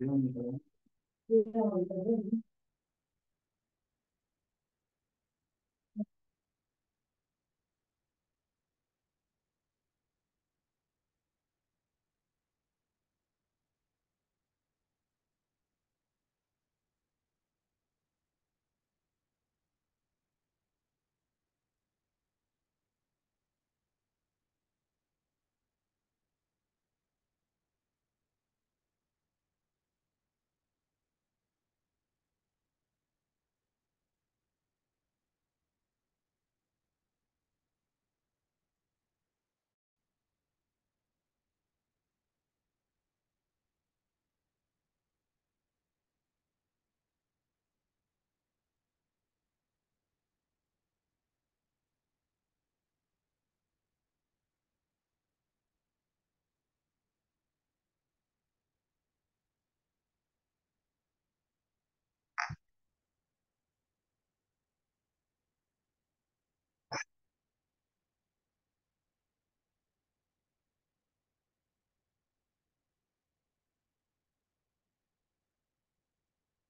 네.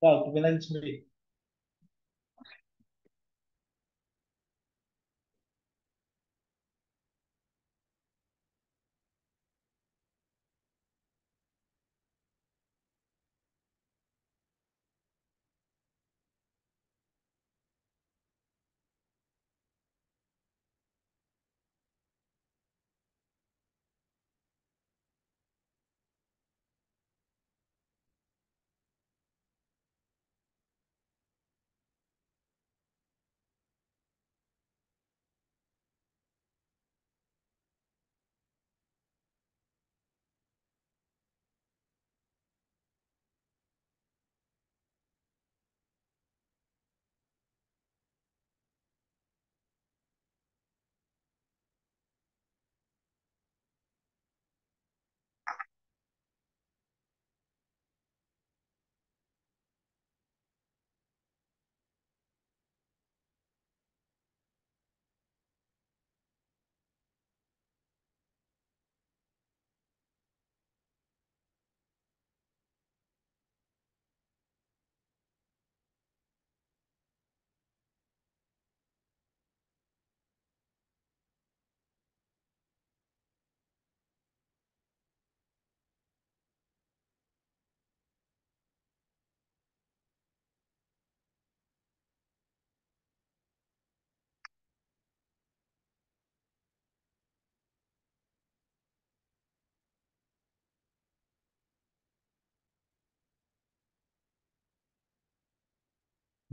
No, it belongs to me.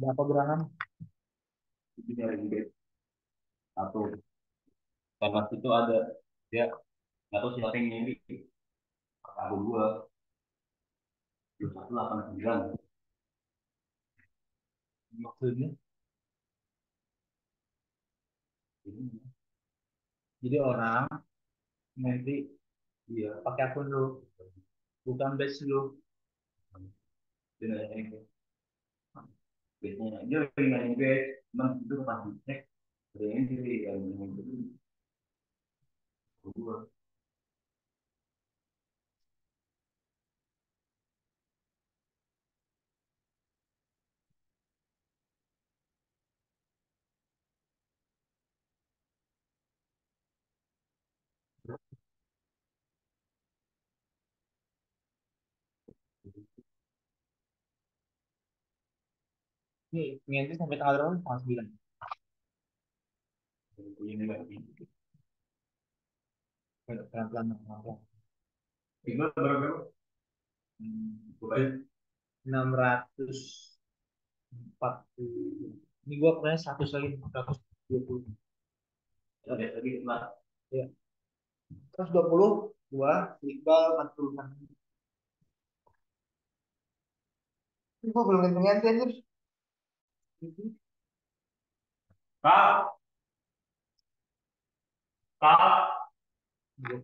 Berapa gerangan? Graham? Satu. Karena itu ada dia nggak tahu siapa yang ini. Aku gua dua satu delapan sembilan. Maksudnya? Ya. Jadi orang nanti dia pakai akun lu, bukan base lu. Benar, biasanya itu dengan gue memang itu pasti cek. Jadi itu yang gue Ini nginti sampai tanggal berapa? Tanggal sembilan. Pelan-pelan, pelan-pelan. Bima berapa? Hmm. Ya? Enam ratus empat puluh. Ini gua pernah satu lagi, enam ratus dua puluh. Ada lagi lima. Ya. Terus dua puluh, dua Iqbal empat puluh. Ini gua belum ngintip-ngintip. का का ये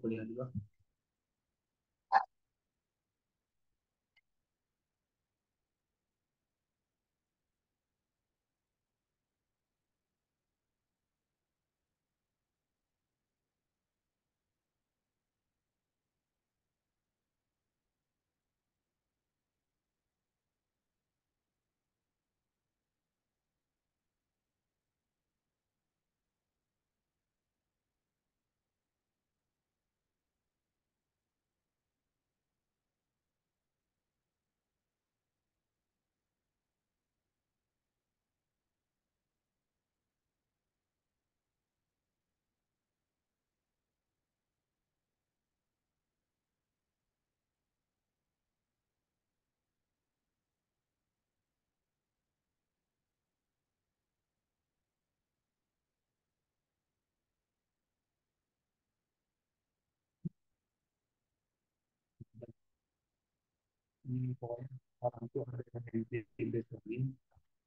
ini hmm, pokoknya orang itu ada yang di ini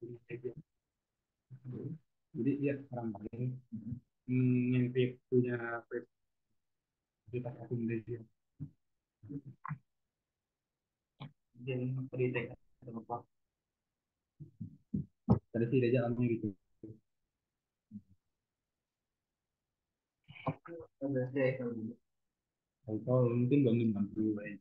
investing jadi dia orang lain hmm, yang punya kita akun dia jadi peritek atau apa tadi sih dia jalannya gitu Kalau gitu. mungkin bangun bantu aja.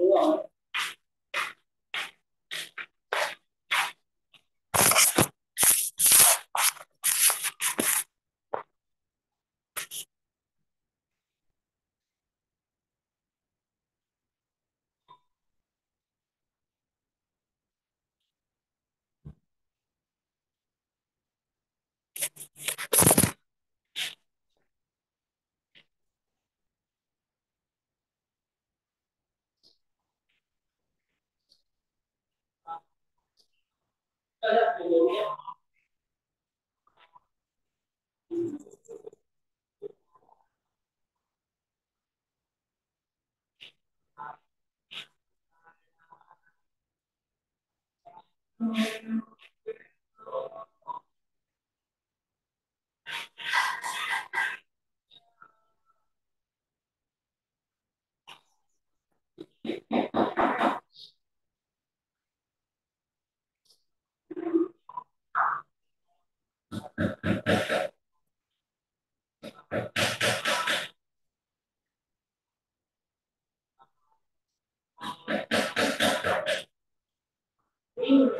one. Thank mm -hmm. you. English.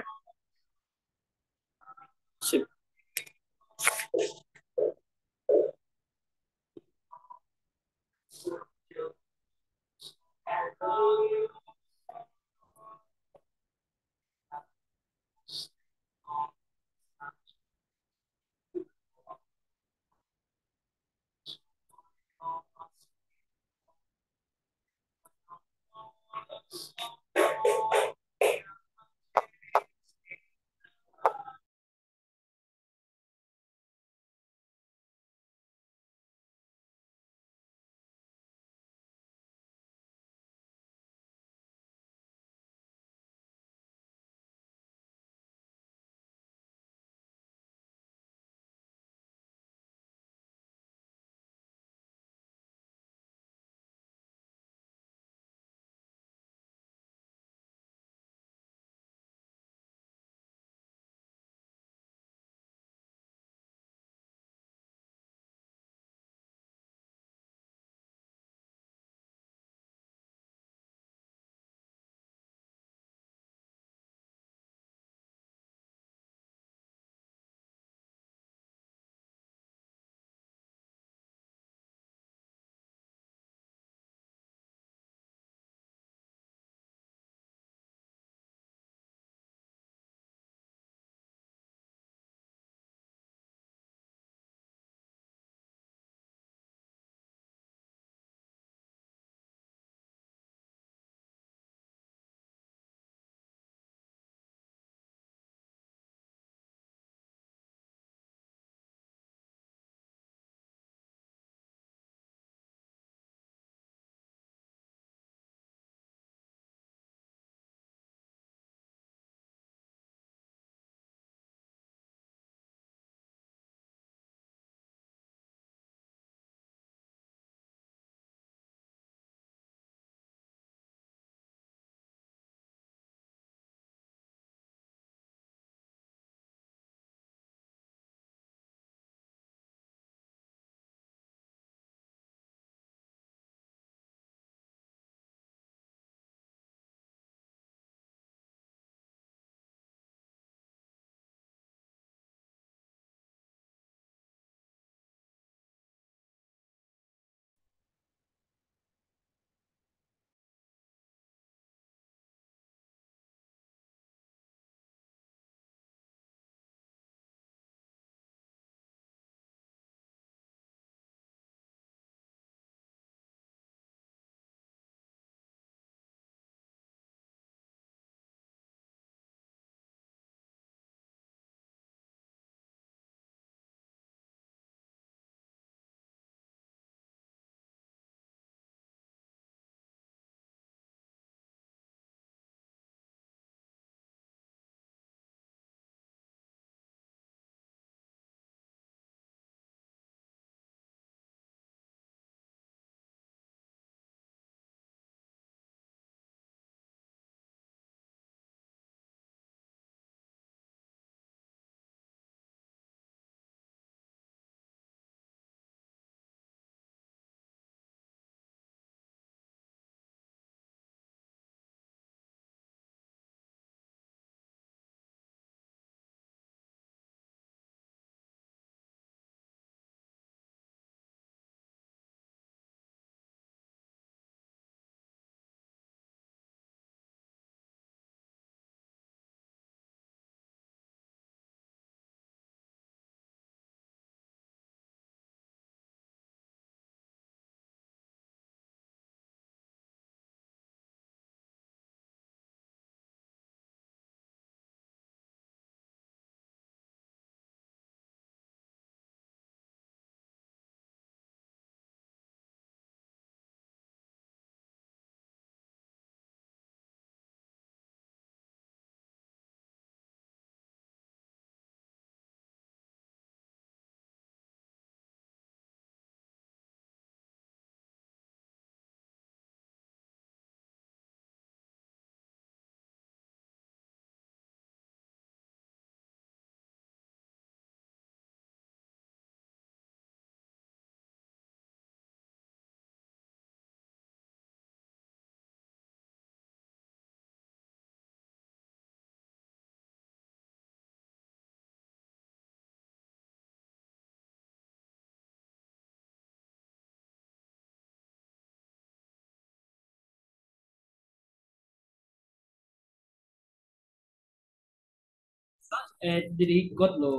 eh jadi God lo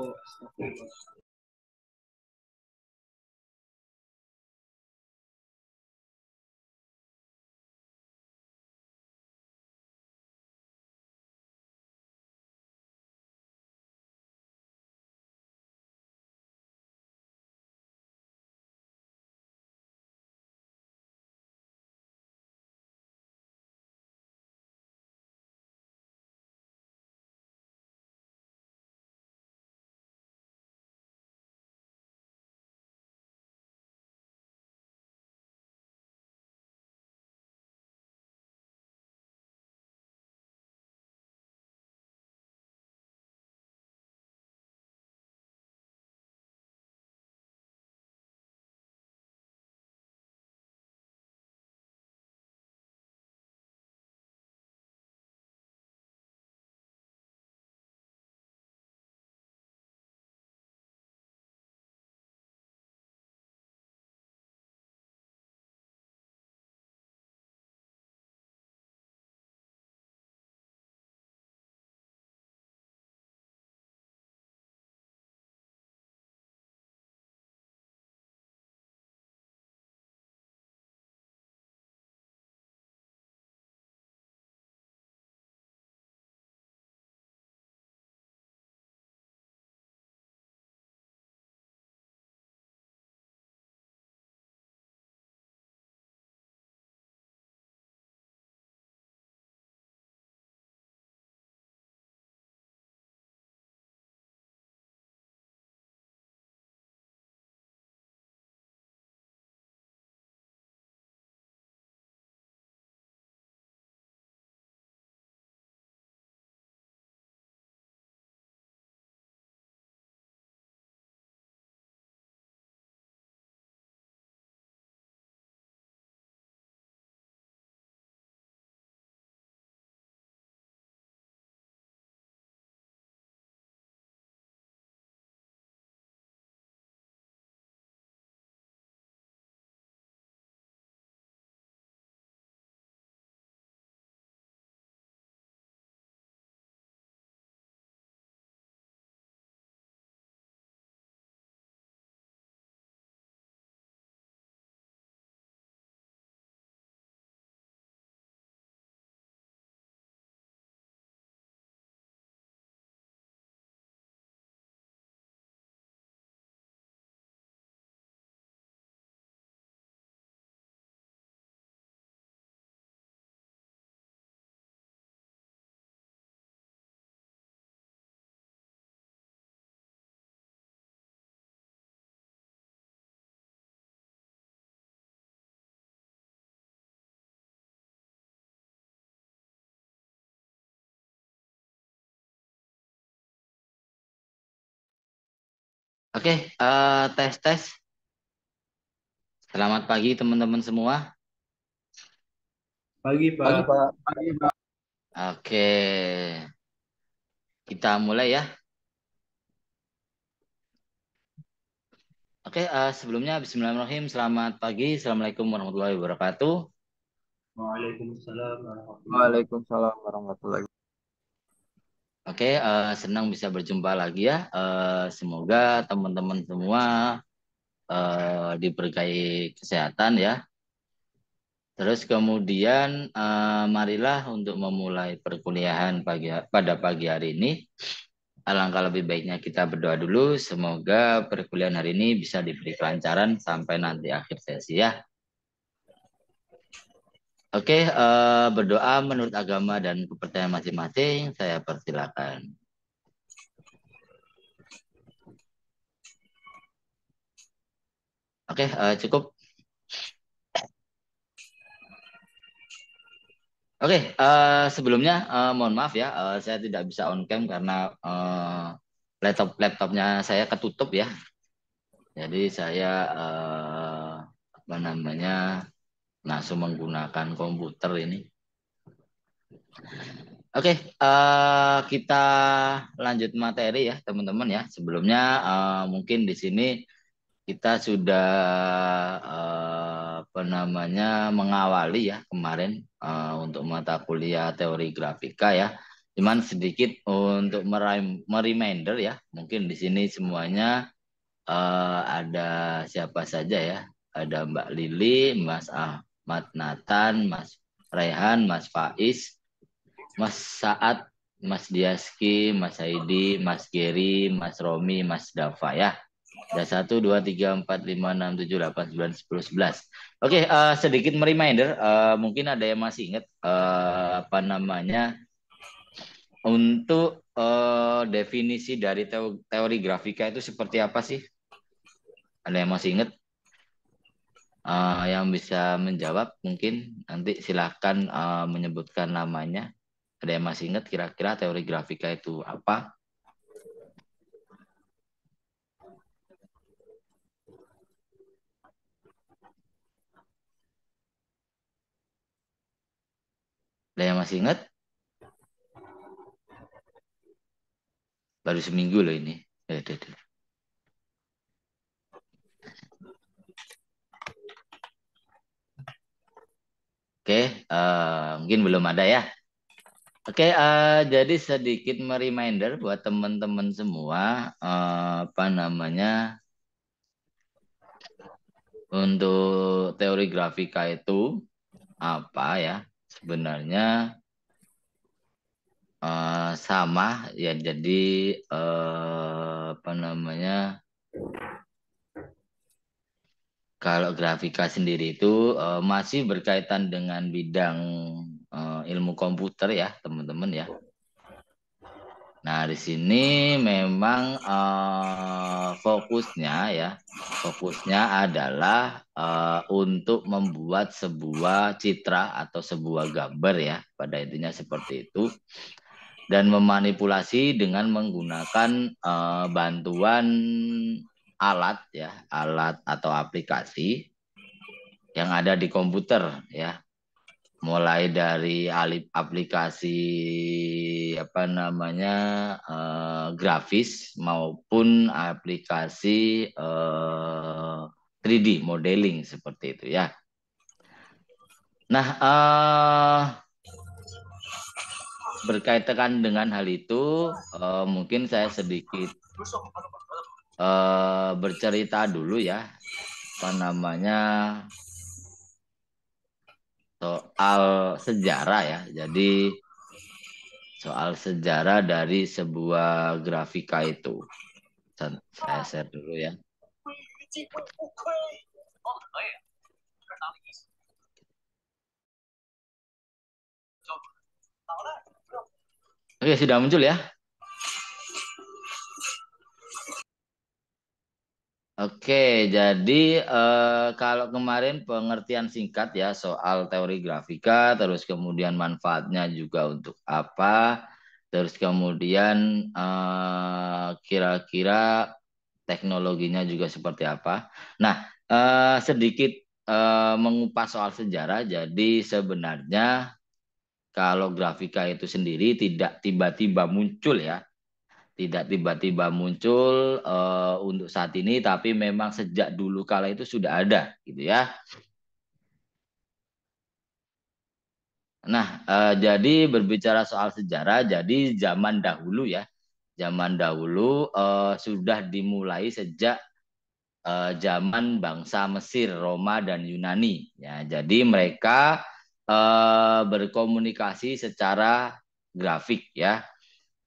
Oke, okay, uh, eh, tes tes. Selamat pagi teman-teman semua. Pagi Pak. Pagi Pak. Pak. Oke, okay. kita mulai ya. Oke, okay, uh, eh, sebelumnya Bismillahirrahmanirrahim. Selamat pagi, Assalamualaikum warahmatullahi wabarakatuh. Waalaikumsalam warahmatullahi wabarakatuh. Oke, okay, uh, eh, senang bisa berjumpa lagi ya. Uh, semoga teman-teman semua uh, diberkahi kesehatan ya. Terus kemudian uh, marilah untuk memulai perkuliahan pagi, pada pagi hari ini. Alangkah lebih baiknya kita berdoa dulu. Semoga perkuliahan hari ini bisa diberi kelancaran sampai nanti akhir sesi ya. Oke, uh, berdoa menurut agama dan kepercayaan masing-masing, saya persilakan. Oke, okay, uh, eh, cukup. Oke, okay, uh, eh, sebelumnya uh, mohon maaf ya, uh, saya tidak bisa on cam karena uh, laptop laptopnya saya ketutup ya. Jadi saya uh, apa namanya langsung menggunakan komputer ini. Oke, okay, uh, eh, kita lanjut materi ya, teman-teman ya. Sebelumnya uh, mungkin di sini kita sudah uh, apa namanya mengawali ya kemarin uh, untuk mata kuliah teori grafika ya. Cuman sedikit untuk mereminder ya. Mungkin di sini semuanya uh, ada siapa saja ya. Ada Mbak Lili, Mas ah, Mas Nathan, Mas Rehan, Mas Faiz, Mas Saat, Mas Diaski, Mas Aidi, Mas Geri, Mas Romi, Mas Dafa ya. Ada satu, dua, tiga, empat, lima, enam, tujuh, delapan, sembilan, sepuluh, sebelas. Oke, okay, eh, sedikit reminder. Uh, mungkin ada yang masih ingat uh, apa namanya untuk uh, definisi dari teori grafika itu seperti apa sih? Ada yang masih ingat? uh, yang bisa menjawab mungkin nanti silahkan uh, eh, menyebutkan namanya. Ada yang masih ingat kira-kira teori grafika itu apa? Ada yang masih ingat? Baru seminggu loh ini. Ya, Oke, uh, mungkin belum ada ya. Oke, uh, jadi sedikit reminder buat teman-teman semua, uh, apa namanya, untuk teori grafika itu apa ya? Sebenarnya uh, sama ya, jadi uh, apa namanya kalau grafika sendiri itu uh, masih berkaitan dengan bidang uh, ilmu komputer ya, teman-teman ya. Nah, di sini memang uh, fokusnya ya, fokusnya adalah uh, untuk membuat sebuah citra atau sebuah gambar ya, pada intinya seperti itu. Dan memanipulasi dengan menggunakan uh, bantuan alat ya, alat atau aplikasi yang ada di komputer ya. Mulai dari alip aplikasi apa namanya eh, grafis maupun aplikasi eh, 3D modeling seperti itu ya. Nah, eh, berkaitan dengan hal itu eh, mungkin saya sedikit Eh, bercerita dulu ya apa namanya soal sejarah ya. Jadi soal sejarah dari sebuah grafika itu. Saya share dulu ya. Oke, sudah muncul ya? Oke, jadi eh, kalau kemarin pengertian singkat ya soal teori grafika, terus kemudian manfaatnya juga untuk apa, terus kemudian kira eh, kira-kira teknologinya juga seperti apa. Nah, eh, sedikit eh, mengupas soal sejarah, jadi sebenarnya kalau grafika itu sendiri tidak tiba-tiba muncul ya, tidak tiba-tiba muncul uh, untuk saat ini, tapi memang sejak dulu kala itu sudah ada, gitu ya. Nah, uh, jadi berbicara soal sejarah, jadi zaman dahulu ya, zaman dahulu uh, sudah dimulai sejak uh, zaman bangsa Mesir, Roma dan Yunani. Ya, jadi mereka uh, berkomunikasi secara grafik ya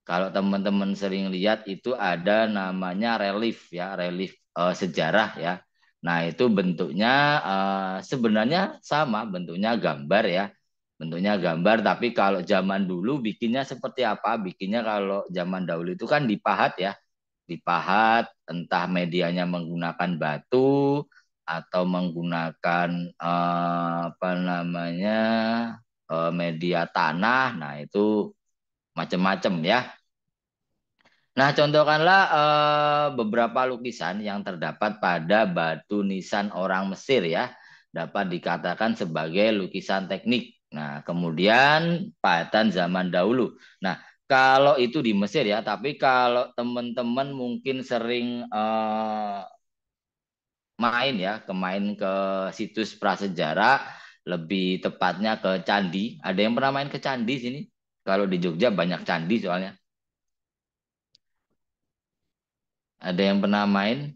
kalau teman-teman sering lihat itu ada namanya relief ya, relief uh, sejarah ya. Nah, itu bentuknya uh, sebenarnya sama bentuknya gambar ya. Bentuknya gambar tapi kalau zaman dulu bikinnya seperti apa? Bikinnya kalau zaman dahulu itu kan dipahat ya. Dipahat entah medianya menggunakan batu atau menggunakan uh, apa namanya uh, media tanah. Nah, itu macam-macam ya. Nah, contohkanlah eh, beberapa lukisan yang terdapat pada batu nisan orang Mesir ya, dapat dikatakan sebagai lukisan teknik. Nah, kemudian pahatan zaman dahulu. Nah, kalau itu di Mesir ya, tapi kalau teman-teman mungkin sering eh, main ya, kemain ke situs prasejarah, lebih tepatnya ke candi. Ada yang pernah main ke candi sini? Kalau di Jogja banyak candi soalnya. Ada yang pernah main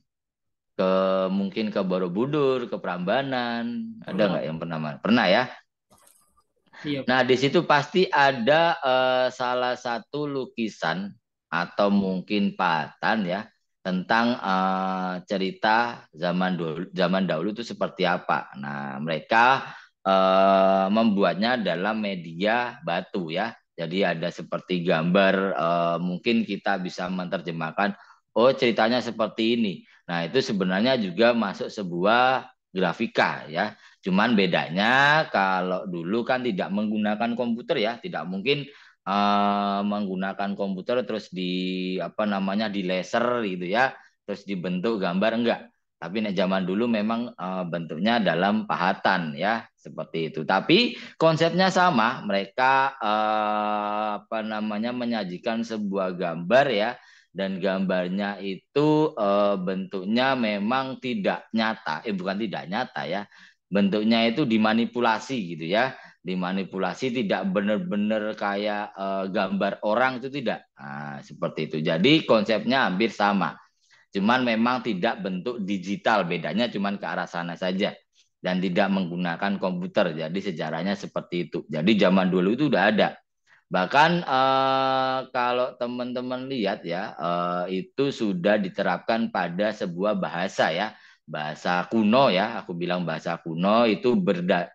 ke mungkin ke Borobudur, ke Prambanan, ada nggak yang pernah main? Pernah ya? Iya. Nah di situ pasti ada uh, salah satu lukisan atau mungkin patan ya tentang uh, cerita zaman dulu zaman dahulu itu seperti apa. Nah mereka uh, membuatnya dalam media batu ya. Jadi ada seperti gambar uh, mungkin kita bisa menerjemahkan oh ceritanya seperti ini. Nah, itu sebenarnya juga masuk sebuah grafika ya. Cuman bedanya kalau dulu kan tidak menggunakan komputer ya, tidak mungkin uh, menggunakan komputer terus di apa namanya di laser gitu ya, terus dibentuk gambar enggak. Tapi nek zaman dulu memang uh, bentuknya dalam pahatan ya seperti itu. Tapi konsepnya sama, mereka uh, apa namanya menyajikan sebuah gambar ya dan gambarnya itu uh, bentuknya memang tidak nyata, eh bukan tidak nyata ya. Bentuknya itu dimanipulasi gitu ya. Dimanipulasi tidak benar-benar kayak uh, gambar orang itu tidak. Nah, seperti itu. Jadi konsepnya hampir sama Cuman memang tidak bentuk digital, bedanya cuman ke arah sana saja dan tidak menggunakan komputer. Jadi sejarahnya seperti itu. Jadi zaman dulu itu udah ada. Bahkan eh, kalau teman-teman lihat ya, eh, itu sudah diterapkan pada sebuah bahasa ya, bahasa kuno ya. Aku bilang bahasa kuno itu berda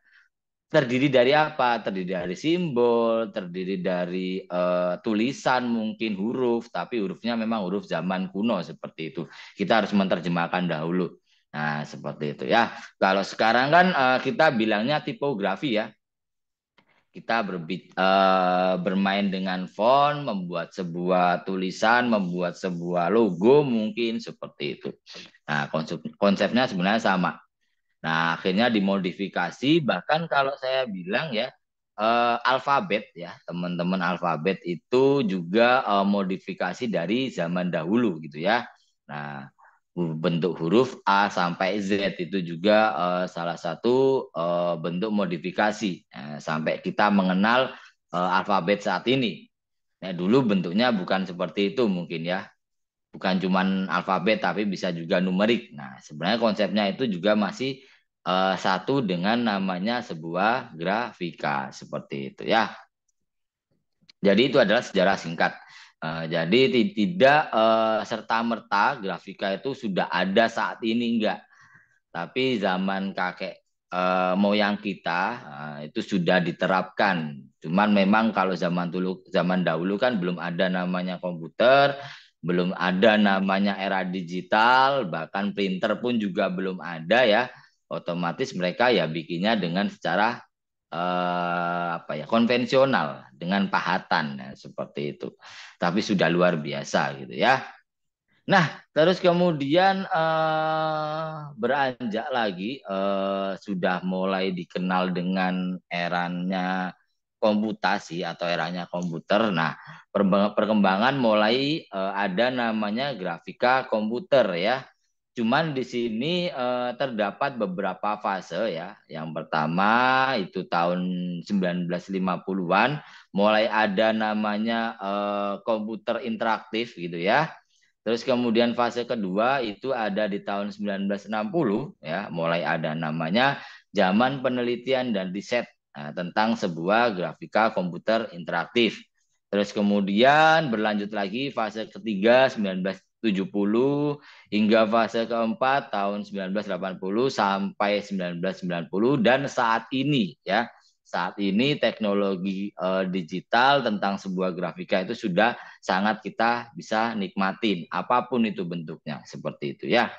terdiri dari apa? Terdiri dari simbol, terdiri dari uh, tulisan mungkin huruf, tapi hurufnya memang huruf zaman kuno seperti itu. Kita harus menerjemahkan dahulu. Nah, seperti itu ya. Kalau sekarang kan uh, kita bilangnya tipografi ya. Kita berbit, uh, eh, bermain dengan font, membuat sebuah tulisan, membuat sebuah logo mungkin seperti itu. Nah, konsep, konsepnya sebenarnya sama Nah, akhirnya dimodifikasi bahkan kalau saya bilang ya eh, alfabet ya, teman-teman alfabet itu juga eh, modifikasi dari zaman dahulu gitu ya. Nah, bentuk huruf A sampai Z itu juga eh, salah satu eh, bentuk modifikasi eh, sampai kita mengenal eh, alfabet saat ini. Nah, dulu bentuknya bukan seperti itu mungkin ya bukan cuma alfabet tapi bisa juga numerik. Nah, sebenarnya konsepnya itu juga masih Eh, satu dengan namanya sebuah grafika seperti itu ya. Jadi itu adalah sejarah singkat. Eh, jadi tidak eh, serta merta grafika itu sudah ada saat ini enggak. Tapi zaman kakek moyang kita itu sudah diterapkan. Cuman memang kalau zaman dulu zaman dahulu kan belum ada namanya komputer, belum ada namanya era digital, bahkan printer pun juga belum ada ya otomatis mereka ya bikinnya dengan secara eh, apa ya konvensional dengan pahatan ya, seperti itu tapi sudah luar biasa gitu ya nah terus kemudian eh, beranjak lagi eh, sudah mulai dikenal dengan eranya komputasi atau eranya komputer. Nah, perkembangan mulai uh, ada namanya grafika komputer ya. Cuman di sini eh, terdapat beberapa fase ya. Yang pertama itu tahun 1950-an mulai ada namanya eh, komputer interaktif gitu ya. Terus kemudian fase kedua itu ada di tahun 1960 ya, mulai ada namanya zaman penelitian dan riset nah, tentang sebuah grafika komputer interaktif. Terus kemudian berlanjut lagi fase ketiga 19 70 hingga fase keempat tahun 1980 sampai 1990 dan saat ini ya saat ini teknologi uh, digital tentang sebuah grafika itu sudah sangat kita bisa nikmatin apapun itu bentuknya seperti itu ya.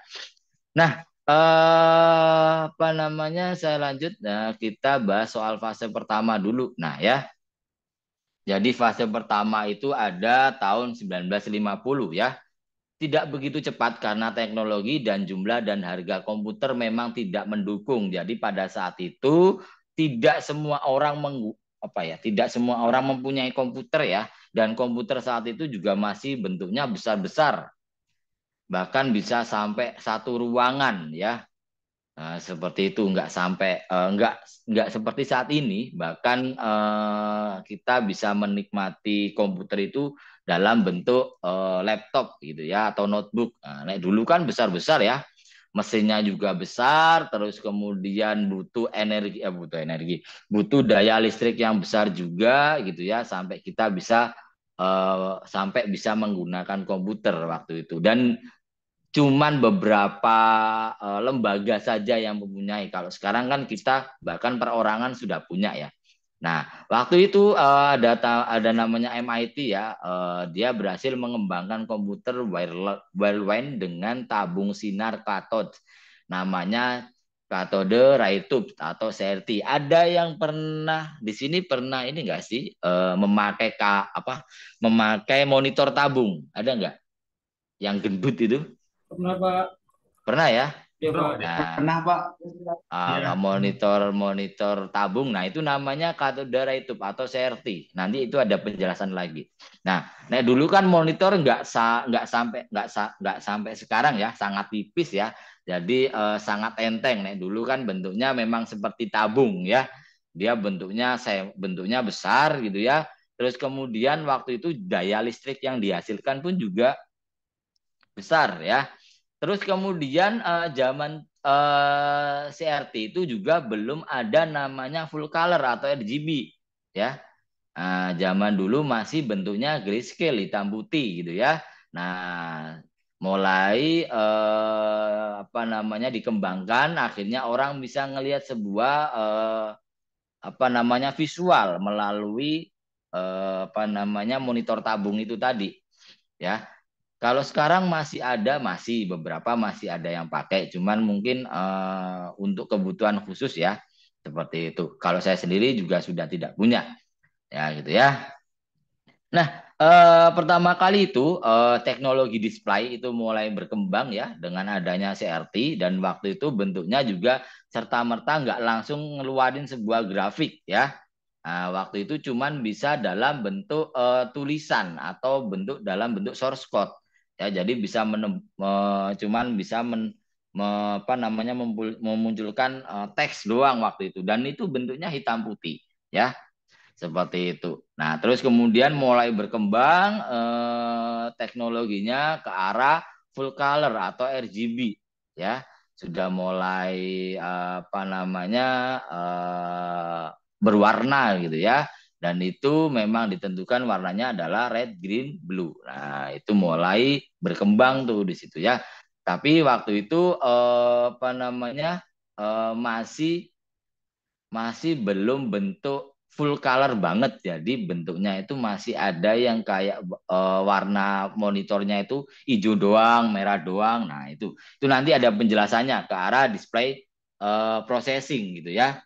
Nah, uh, apa namanya? Saya lanjut nah, kita bahas soal fase pertama dulu. Nah, ya. Jadi fase pertama itu ada tahun 1950 ya tidak begitu cepat karena teknologi dan jumlah dan harga komputer memang tidak mendukung. Jadi pada saat itu tidak semua orang menggu, apa ya, tidak semua orang mempunyai komputer ya dan komputer saat itu juga masih bentuknya besar-besar. Bahkan bisa sampai satu ruangan ya. Nah, seperti itu nggak sampai eh, nggak nggak seperti saat ini bahkan eh, kita bisa menikmati komputer itu dalam bentuk uh, laptop gitu ya atau notebook. Nah, dulu kan besar-besar ya. Mesinnya juga besar, terus kemudian butuh energi eh, butuh energi, butuh daya listrik yang besar juga gitu ya sampai kita bisa uh, sampai bisa menggunakan komputer waktu itu. Dan cuman beberapa uh, lembaga saja yang mempunyai. Kalau sekarang kan kita bahkan perorangan sudah punya ya. Nah, waktu itu uh, eh, data ada namanya MIT ya, uh, dia berhasil mengembangkan komputer Whirlwind dengan tabung sinar katod. Namanya katode ray tube atau CRT. Ada yang pernah di sini pernah ini enggak sih uh, memakai ka, apa memakai monitor tabung? Ada enggak? Yang gendut itu? Pernah, Pak. Pernah ya? Ya, Nah, pernah Pak. Ah, ya. Monitor monitor tabung. Nah itu namanya katoda itu atau CRT. Nanti itu ada penjelasan lagi. Nah, nah dulu kan monitor nggak sa nggak sampai nggak sa nggak sampai sekarang ya sangat tipis ya. Jadi eh, sangat enteng. Nah dulu kan bentuknya memang seperti tabung ya. Dia bentuknya saya bentuknya besar gitu ya. Terus kemudian waktu itu daya listrik yang dihasilkan pun juga besar ya. Terus kemudian uh, zaman uh, eh, CRT itu juga belum ada namanya full color atau RGB ya. Uh, zaman dulu masih bentuknya grayscale hitam putih gitu ya. Nah, mulai uh, apa namanya dikembangkan akhirnya orang bisa ngelihat sebuah uh, apa namanya visual melalui uh, apa namanya monitor tabung itu tadi ya. Kalau sekarang masih ada, masih beberapa masih ada yang pakai, cuman mungkin uh, untuk kebutuhan khusus ya seperti itu. Kalau saya sendiri juga sudah tidak punya, ya gitu ya. Nah, eh, pertama kali itu eh, teknologi display itu mulai berkembang ya dengan adanya CRT dan waktu itu bentuknya juga serta merta nggak langsung ngeluarin sebuah grafik ya. Nah, waktu itu cuman bisa dalam bentuk tulisan atau bentuk dalam bentuk source code ya jadi bisa menem, me, cuman bisa men, me, apa namanya mempul, memunculkan uh, teks doang waktu itu dan itu bentuknya hitam putih ya seperti itu. Nah terus kemudian mulai berkembang eh, teknologinya ke arah full color atau RGB ya sudah mulai eh, apa namanya berwarna gitu ya dan itu memang ditentukan warnanya adalah red, green, blue. Nah, itu mulai berkembang tuh di situ ya. Tapi waktu itu eh, apa namanya eh, masih masih belum bentuk full color banget. Jadi bentuknya itu masih ada yang kayak eh, warna monitornya itu hijau doang, merah doang. Nah, itu itu nanti ada penjelasannya ke arah display eh, processing gitu ya.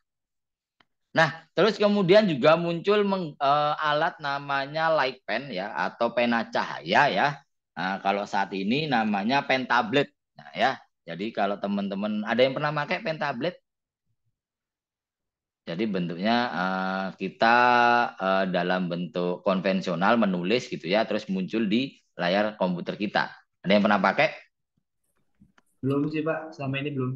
Nah, terus kemudian juga muncul meng, e, alat namanya light pen ya atau pena cahaya ya. Nah, kalau saat ini namanya pen tablet nah, ya. Jadi kalau teman-teman ada yang pernah pakai pen tablet? Jadi bentuknya e, kita e, dalam bentuk konvensional menulis gitu ya, terus muncul di layar komputer kita. Ada yang pernah pakai? Belum sih Pak, selama ini belum.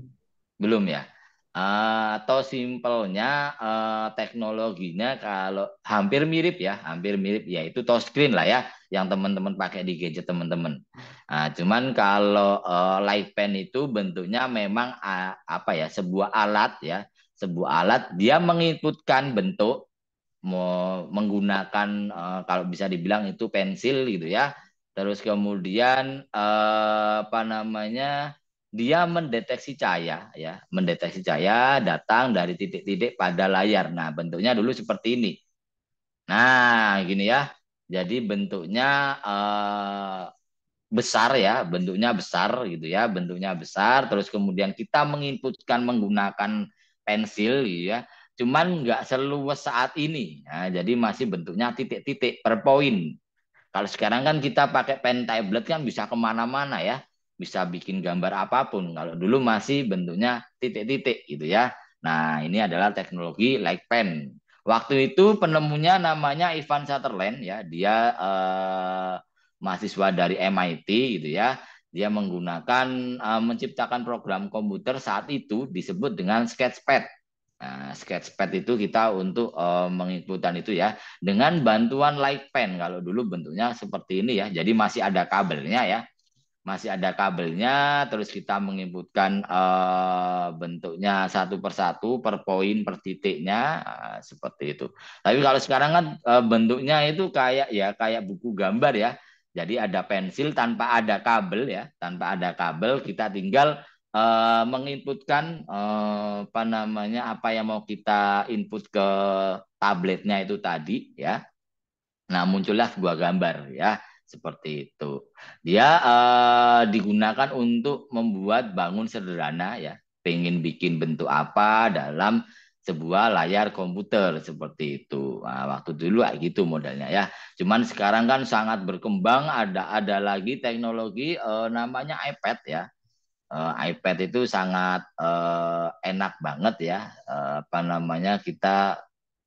Belum ya. Eh, atau simpelnya uh, teknologinya kalau hampir mirip ya, hampir mirip yaitu touchscreen lah ya yang teman-teman pakai di gadget teman-teman. Nah, cuman kalau uh, eh, light pen itu bentuknya memang uh, apa ya sebuah alat ya, sebuah alat dia mengikutkan bentuk mau menggunakan uh, kalau bisa dibilang itu pensil gitu ya. Terus kemudian uh, apa namanya? dia mendeteksi cahaya ya mendeteksi cahaya datang dari titik-titik pada layar nah bentuknya dulu seperti ini nah gini ya jadi bentuknya eh, besar ya bentuknya besar gitu ya bentuknya besar terus kemudian kita menginputkan menggunakan pensil gitu ya cuman nggak seluas saat ini nah, jadi masih bentuknya titik-titik per poin kalau sekarang kan kita pakai pen tablet kan bisa kemana-mana ya bisa bikin gambar apapun. Kalau dulu masih bentuknya titik-titik gitu ya. Nah, ini adalah teknologi light pen. Waktu itu penemunya namanya Ivan Sutherland ya. Dia eh, mahasiswa dari MIT gitu ya. Dia menggunakan eh, menciptakan program komputer saat itu disebut dengan sketchpad. Nah, sketchpad itu kita untuk uh, mengikutan itu ya dengan bantuan light pen. Kalau dulu bentuknya seperti ini ya. Jadi masih ada kabelnya ya masih ada kabelnya, terus kita menginputkan uh, eh, bentuknya satu persatu per poin per titiknya uh, seperti itu. Tapi kalau sekarang kan uh, bentuknya itu kayak ya kayak buku gambar ya. Jadi ada pensil tanpa ada kabel ya, tanpa ada kabel kita tinggal uh, menginputkan uh, apa namanya apa yang mau kita input ke tabletnya itu tadi ya. Nah muncullah sebuah gambar ya seperti itu. Dia uh, digunakan untuk membuat bangun sederhana ya, pengen bikin bentuk apa dalam sebuah layar komputer seperti itu. Nah, waktu dulu kayak gitu modalnya ya. Cuman sekarang kan sangat berkembang ada ada lagi teknologi uh, namanya iPad ya. Uh, iPad itu sangat uh, enak banget ya. apa namanya kita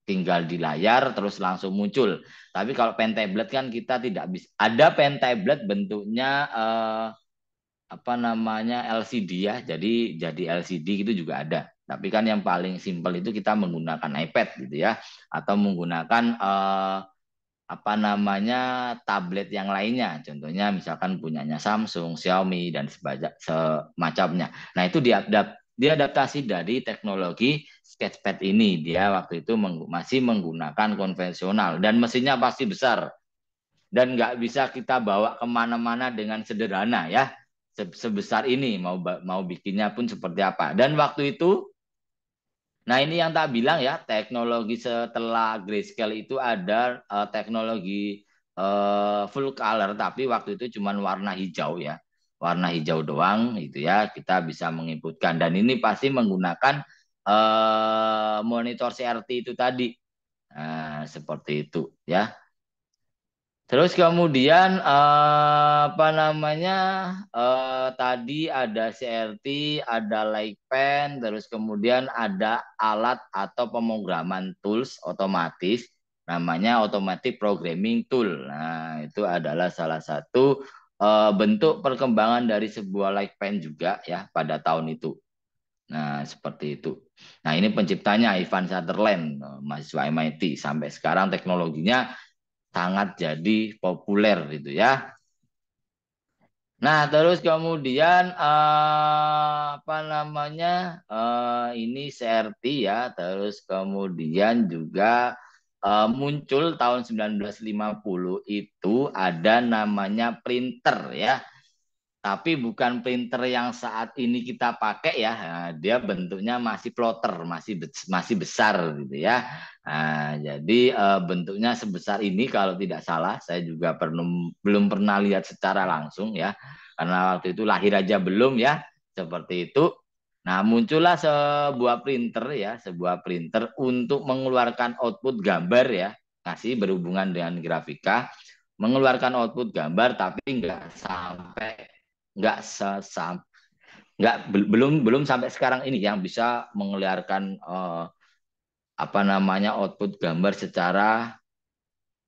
tinggal di layar terus langsung muncul. Tapi kalau pen tablet kan kita tidak bisa. Ada pen tablet bentuknya eh, apa namanya LCD ya. Jadi jadi LCD itu juga ada. Tapi kan yang paling simpel itu kita menggunakan iPad gitu ya atau menggunakan eh, apa namanya tablet yang lainnya. Contohnya misalkan punyanya Samsung, Xiaomi dan sebaja, semacamnya. Nah, itu diadap diadaptasi dari teknologi sketchpad ini dia waktu itu meng, masih menggunakan konvensional dan mesinnya pasti besar dan nggak bisa kita bawa kemana-mana dengan sederhana ya sebesar ini mau mau bikinnya pun seperti apa dan waktu itu nah ini yang tak bilang ya teknologi setelah grayscale itu ada uh, teknologi uh, full color tapi waktu itu cuma warna hijau ya warna hijau doang itu ya kita bisa menginputkan dan ini pasti menggunakan uh, monitor CRT itu tadi. Nah, seperti itu ya. Terus kemudian uh, apa namanya uh, tadi ada CRT, ada light pen, terus kemudian ada alat atau pemrograman tools otomatis, namanya automatic programming tool. Nah itu adalah salah satu uh, bentuk perkembangan dari sebuah light pen juga ya pada tahun itu. Nah seperti itu. Nah ini penciptanya Ivan Sutherland, eh, mahasiswa MIT. Sampai sekarang teknologinya sangat jadi populer gitu ya. Nah terus kemudian uh, apa namanya uh, ini CRT ya. Terus kemudian juga uh, muncul tahun 1950 itu ada namanya printer ya tapi bukan printer yang saat ini kita pakai ya. Nah, dia bentuknya masih plotter, masih masih besar gitu ya. Nah, jadi eh, bentuknya sebesar ini kalau tidak salah, saya juga perlu, belum pernah lihat secara langsung ya. Karena waktu itu lahir aja belum ya, seperti itu. Nah, muncullah sebuah printer ya, sebuah printer untuk mengeluarkan output gambar ya, kasih berhubungan dengan grafika, mengeluarkan output gambar tapi nggak sampai nggak sesam nggak belum belum sampai sekarang ini yang bisa mengeluarkan uh, apa namanya output gambar secara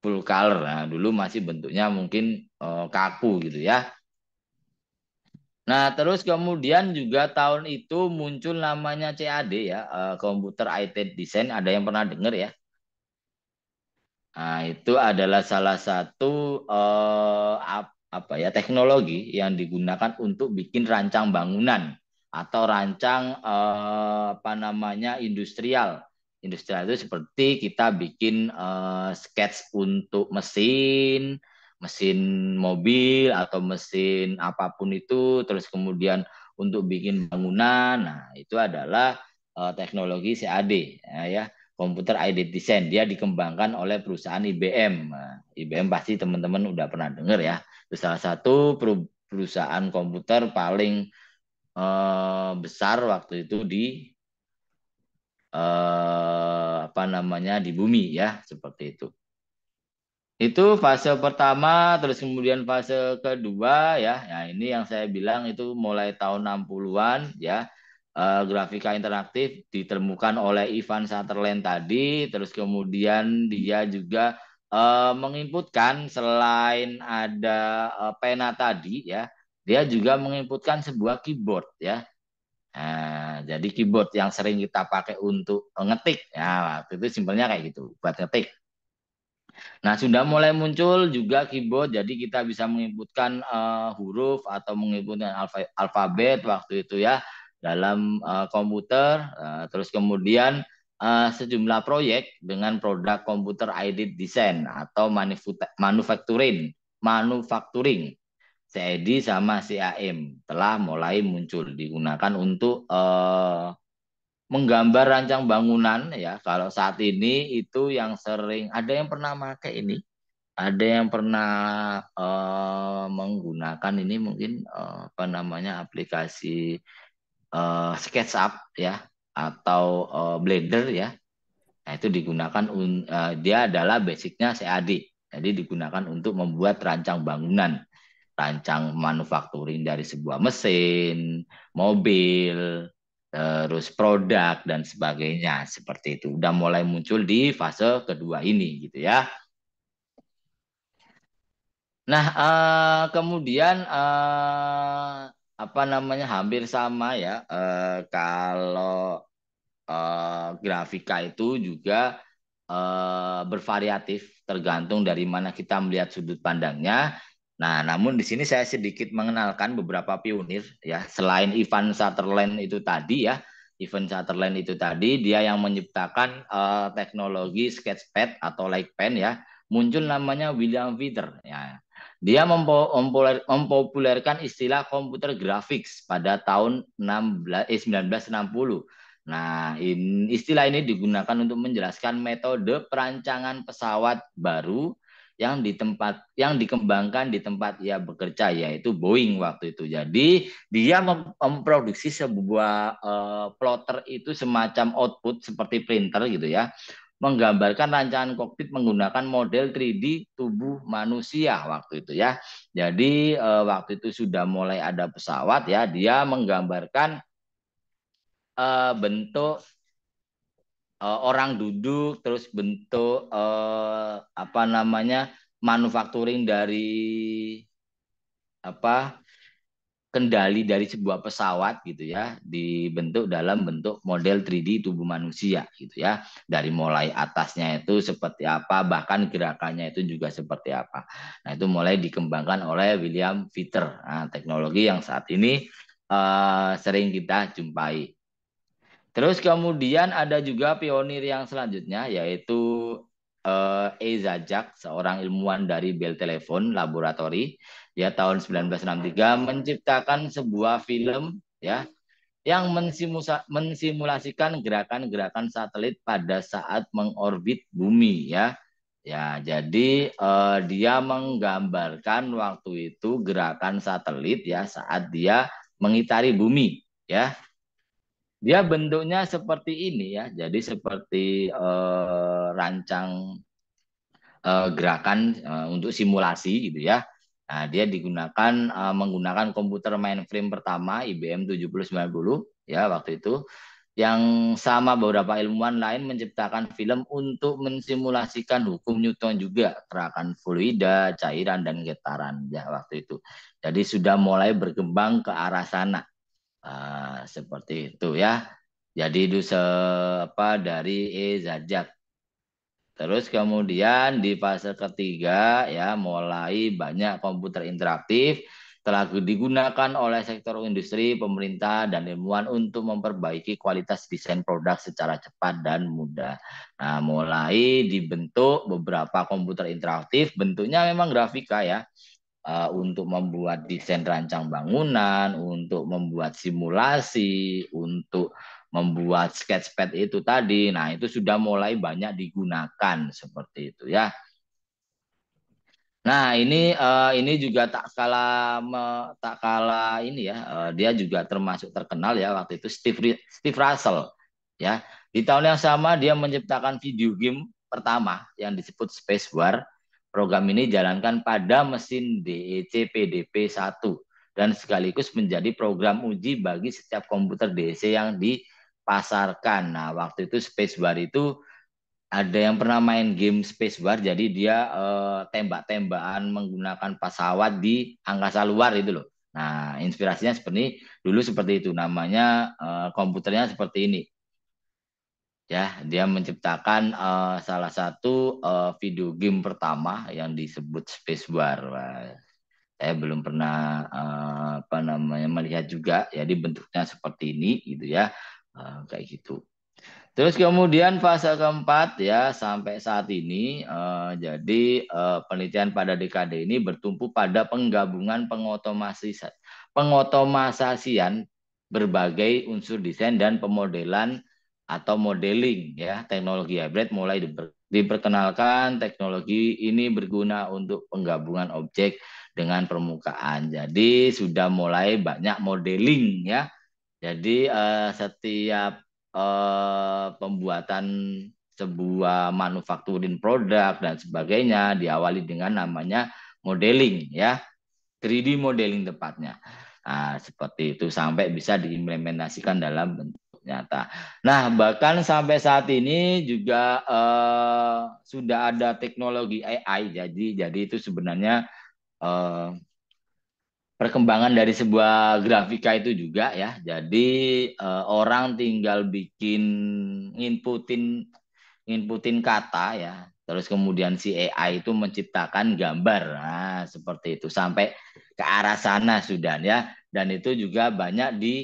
full color. Nah, dulu masih bentuknya mungkin uh, kaku gitu ya. Nah, terus kemudian juga tahun itu muncul namanya CAD ya, uh, Computer Aided Design, ada yang pernah dengar ya? Nah, itu adalah salah satu uh, apa ya teknologi yang digunakan untuk bikin rancang bangunan atau rancang eh, apa namanya industrial. Industrial itu seperti kita bikin eh, sketch untuk mesin, mesin mobil atau mesin apapun itu, terus kemudian untuk bikin bangunan. Nah, itu adalah eh, teknologi CAD ya. ya Komputer ID design. Dia dikembangkan oleh perusahaan IBM. Nah, IBM pasti teman-teman udah pernah dengar ya. Itu salah satu perusahaan komputer paling eh, besar waktu itu di eh, apa namanya di bumi ya seperti itu. Itu fase pertama, terus kemudian fase kedua ya. Nah, ini yang saya bilang itu mulai tahun 60-an ya uh, grafika interaktif ditemukan oleh Ivan Sutherland tadi terus kemudian dia juga uh, menginputkan selain ada uh, pena tadi ya dia juga menginputkan sebuah keyboard ya Nah, jadi keyboard yang sering kita pakai untuk ngetik, ya waktu itu simpelnya kayak gitu, buat ngetik. Nah, sudah mulai muncul juga keyboard, jadi kita bisa menginputkan uh, huruf atau menginputkan alfabet waktu itu ya dalam uh, komputer, uh, terus kemudian uh, sejumlah proyek dengan produk komputer aided design atau manufacturing, manufacturing. CAD sama CAM telah mulai muncul digunakan untuk uh, menggambar rancang bangunan ya. Kalau saat ini itu yang sering ada yang pernah pakai ini, ada yang pernah uh, menggunakan ini mungkin uh, apa namanya aplikasi uh, SketchUp ya atau uh, Blender ya. Nah, itu digunakan un, uh, dia adalah basicnya CAD. Jadi digunakan untuk membuat rancang bangunan, rancang manufakturing dari sebuah mesin, mobil, terus produk dan sebagainya seperti itu. Udah mulai muncul di fase kedua ini gitu ya. Nah, kemudian apa namanya hampir sama ya eh, kalau eh, grafika itu juga eh, bervariatif tergantung dari mana kita melihat sudut pandangnya. Nah, namun di sini saya sedikit mengenalkan beberapa pionir ya. Selain Ivan Sutherland itu tadi ya, Ivan Sutherland itu tadi dia yang menciptakan e, teknologi sketchpad atau light pen ya. Muncul namanya William Peter ya. Dia mempopulerkan istilah komputer grafik pada tahun 1960. Eh, nah, istilah ini digunakan untuk menjelaskan metode perancangan pesawat baru yang di tempat yang dikembangkan di tempat ia bekerja yaitu Boeing waktu itu. Jadi dia memproduksi sebuah eh, plotter itu semacam output seperti printer gitu ya menggambarkan rancangan kokpit menggunakan model 3D tubuh manusia waktu itu ya. Jadi eh, waktu itu sudah mulai ada pesawat ya, dia menggambarkan eh, bentuk eh, orang duduk terus bentuk apa namanya manufakturing dari apa kendali dari sebuah pesawat gitu ya dibentuk dalam bentuk model 3D tubuh manusia gitu ya dari mulai atasnya itu seperti apa bahkan gerakannya itu juga seperti apa nah itu mulai dikembangkan oleh William Fitter. nah, teknologi yang saat ini uh, sering kita jumpai terus kemudian ada juga pionir yang selanjutnya yaitu uh, eh, E. Zajak, seorang ilmuwan dari Bell Telephone Laboratory, ya tahun 1963 menciptakan sebuah film ya yang mensimulasikan gerakan-gerakan satelit pada saat mengorbit bumi ya. Ya, jadi eh, dia menggambarkan waktu itu gerakan satelit ya saat dia mengitari bumi ya. Dia bentuknya seperti ini ya, jadi seperti eh, rancang eh, gerakan eh, untuk simulasi gitu ya. Nah, dia digunakan eh, menggunakan komputer mainframe pertama IBM 7090 ya waktu itu yang sama beberapa ilmuwan lain menciptakan film untuk mensimulasikan hukum Newton juga gerakan fluida, cairan dan getaran ya waktu itu. Jadi sudah mulai berkembang ke arah sana Nah, seperti itu ya. Jadi se apa dari e zajak. Terus kemudian di fase ketiga ya mulai banyak komputer interaktif telah digunakan oleh sektor industri, pemerintah, dan ilmuwan untuk memperbaiki kualitas desain produk secara cepat dan mudah. Nah, mulai dibentuk beberapa komputer interaktif, bentuknya memang grafika ya, Eh, untuk membuat desain rancang bangunan, untuk membuat simulasi, untuk membuat sketchpad itu tadi. Nah, itu sudah mulai banyak digunakan seperti itu ya. Nah, ini eh, ini juga tak kalah tak kalah ini ya. Eh, dia juga termasuk terkenal ya waktu itu Steve Steve Russell ya. Di tahun yang sama dia menciptakan video game pertama yang disebut Space War Program ini jalankan pada mesin DEC PDP 1 dan sekaligus menjadi program uji bagi setiap komputer DEC yang dipasarkan. Nah, waktu itu spacebar itu ada yang pernah main game spacebar jadi dia eh, tembak-tembakan menggunakan pesawat di angkasa luar itu loh. Nah, inspirasinya seperti ini. dulu seperti itu namanya eh, komputernya seperti ini ya dia menciptakan uh, salah satu uh, video game pertama yang disebut Space War. saya belum pernah uh, apa namanya melihat juga jadi ya, bentuknya seperti ini gitu ya uh, kayak gitu terus kemudian fase keempat ya sampai saat ini uh, jadi uh, penelitian pada DKD ini bertumpu pada penggabungan pengotomasi pengotomasasian berbagai unsur desain dan pemodelan atau modeling ya teknologi hybrid mulai diperkenalkan teknologi ini berguna untuk penggabungan objek dengan permukaan. Jadi sudah mulai banyak modeling ya. Jadi uh, setiap uh, pembuatan sebuah manufakturin produk dan sebagainya diawali dengan namanya modeling ya. 3D modeling tepatnya. Nah, seperti itu sampai bisa diimplementasikan dalam bentuk nyata. Nah, bahkan sampai saat ini juga eh, sudah ada teknologi AI. Jadi, jadi itu sebenarnya eh, perkembangan dari sebuah grafika itu juga ya. Jadi eh, orang tinggal bikin inputin inputin kata ya. Terus kemudian si AI itu menciptakan gambar. Nah, seperti itu sampai ke arah sana sudah ya. Dan itu juga banyak di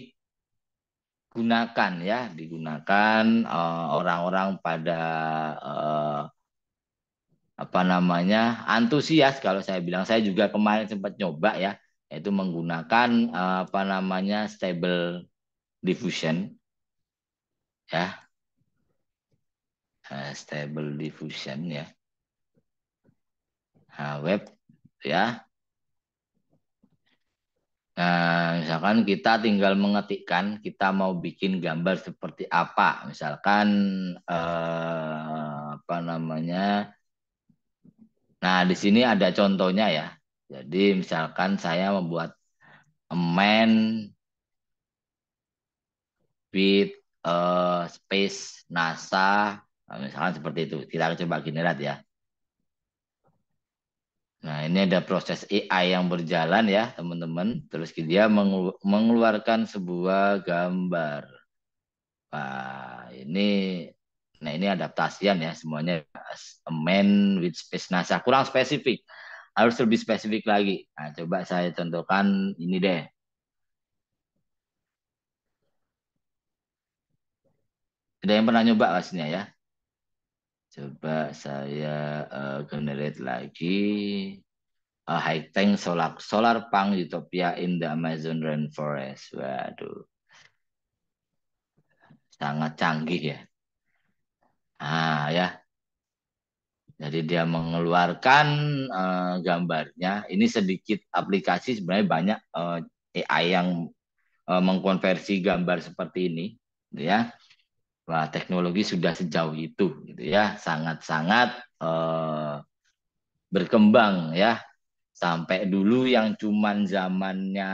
digunakan ya digunakan eh, orang-orang uh, pada uh, apa namanya antusias kalau saya bilang saya juga kemarin sempat nyoba ya yaitu menggunakan uh, apa namanya stable diffusion ya uh, stable diffusion ya uh, web ya Nah, misalkan kita tinggal mengetikkan kita mau bikin gambar seperti apa, misalkan eh, apa namanya. Nah, di sini ada contohnya ya. Jadi misalkan saya membuat men man with eh, space NASA, nah, misalkan seperti itu. Kita coba generate ya. Nah, ini ada proses AI yang berjalan ya, teman-teman. Terus dia mengeluarkan sebuah gambar. Wah, ini nah ini adaptasian ya semuanya a man with space NASA kurang spesifik harus lebih spesifik lagi nah, coba saya contohkan ini deh ada yang pernah nyoba pastinya ya Coba saya uh, generate lagi. Uh, high tank solar, solar pang utopia in the Amazon rainforest. Waduh. Sangat canggih ya. Ah ya. Jadi dia mengeluarkan uh, gambarnya. Ini sedikit aplikasi sebenarnya banyak uh, AI yang uh, mengkonversi gambar seperti ini, ya. Wah, teknologi sudah sejauh itu gitu ya, sangat-sangat eh, berkembang ya. Sampai dulu yang cuman zamannya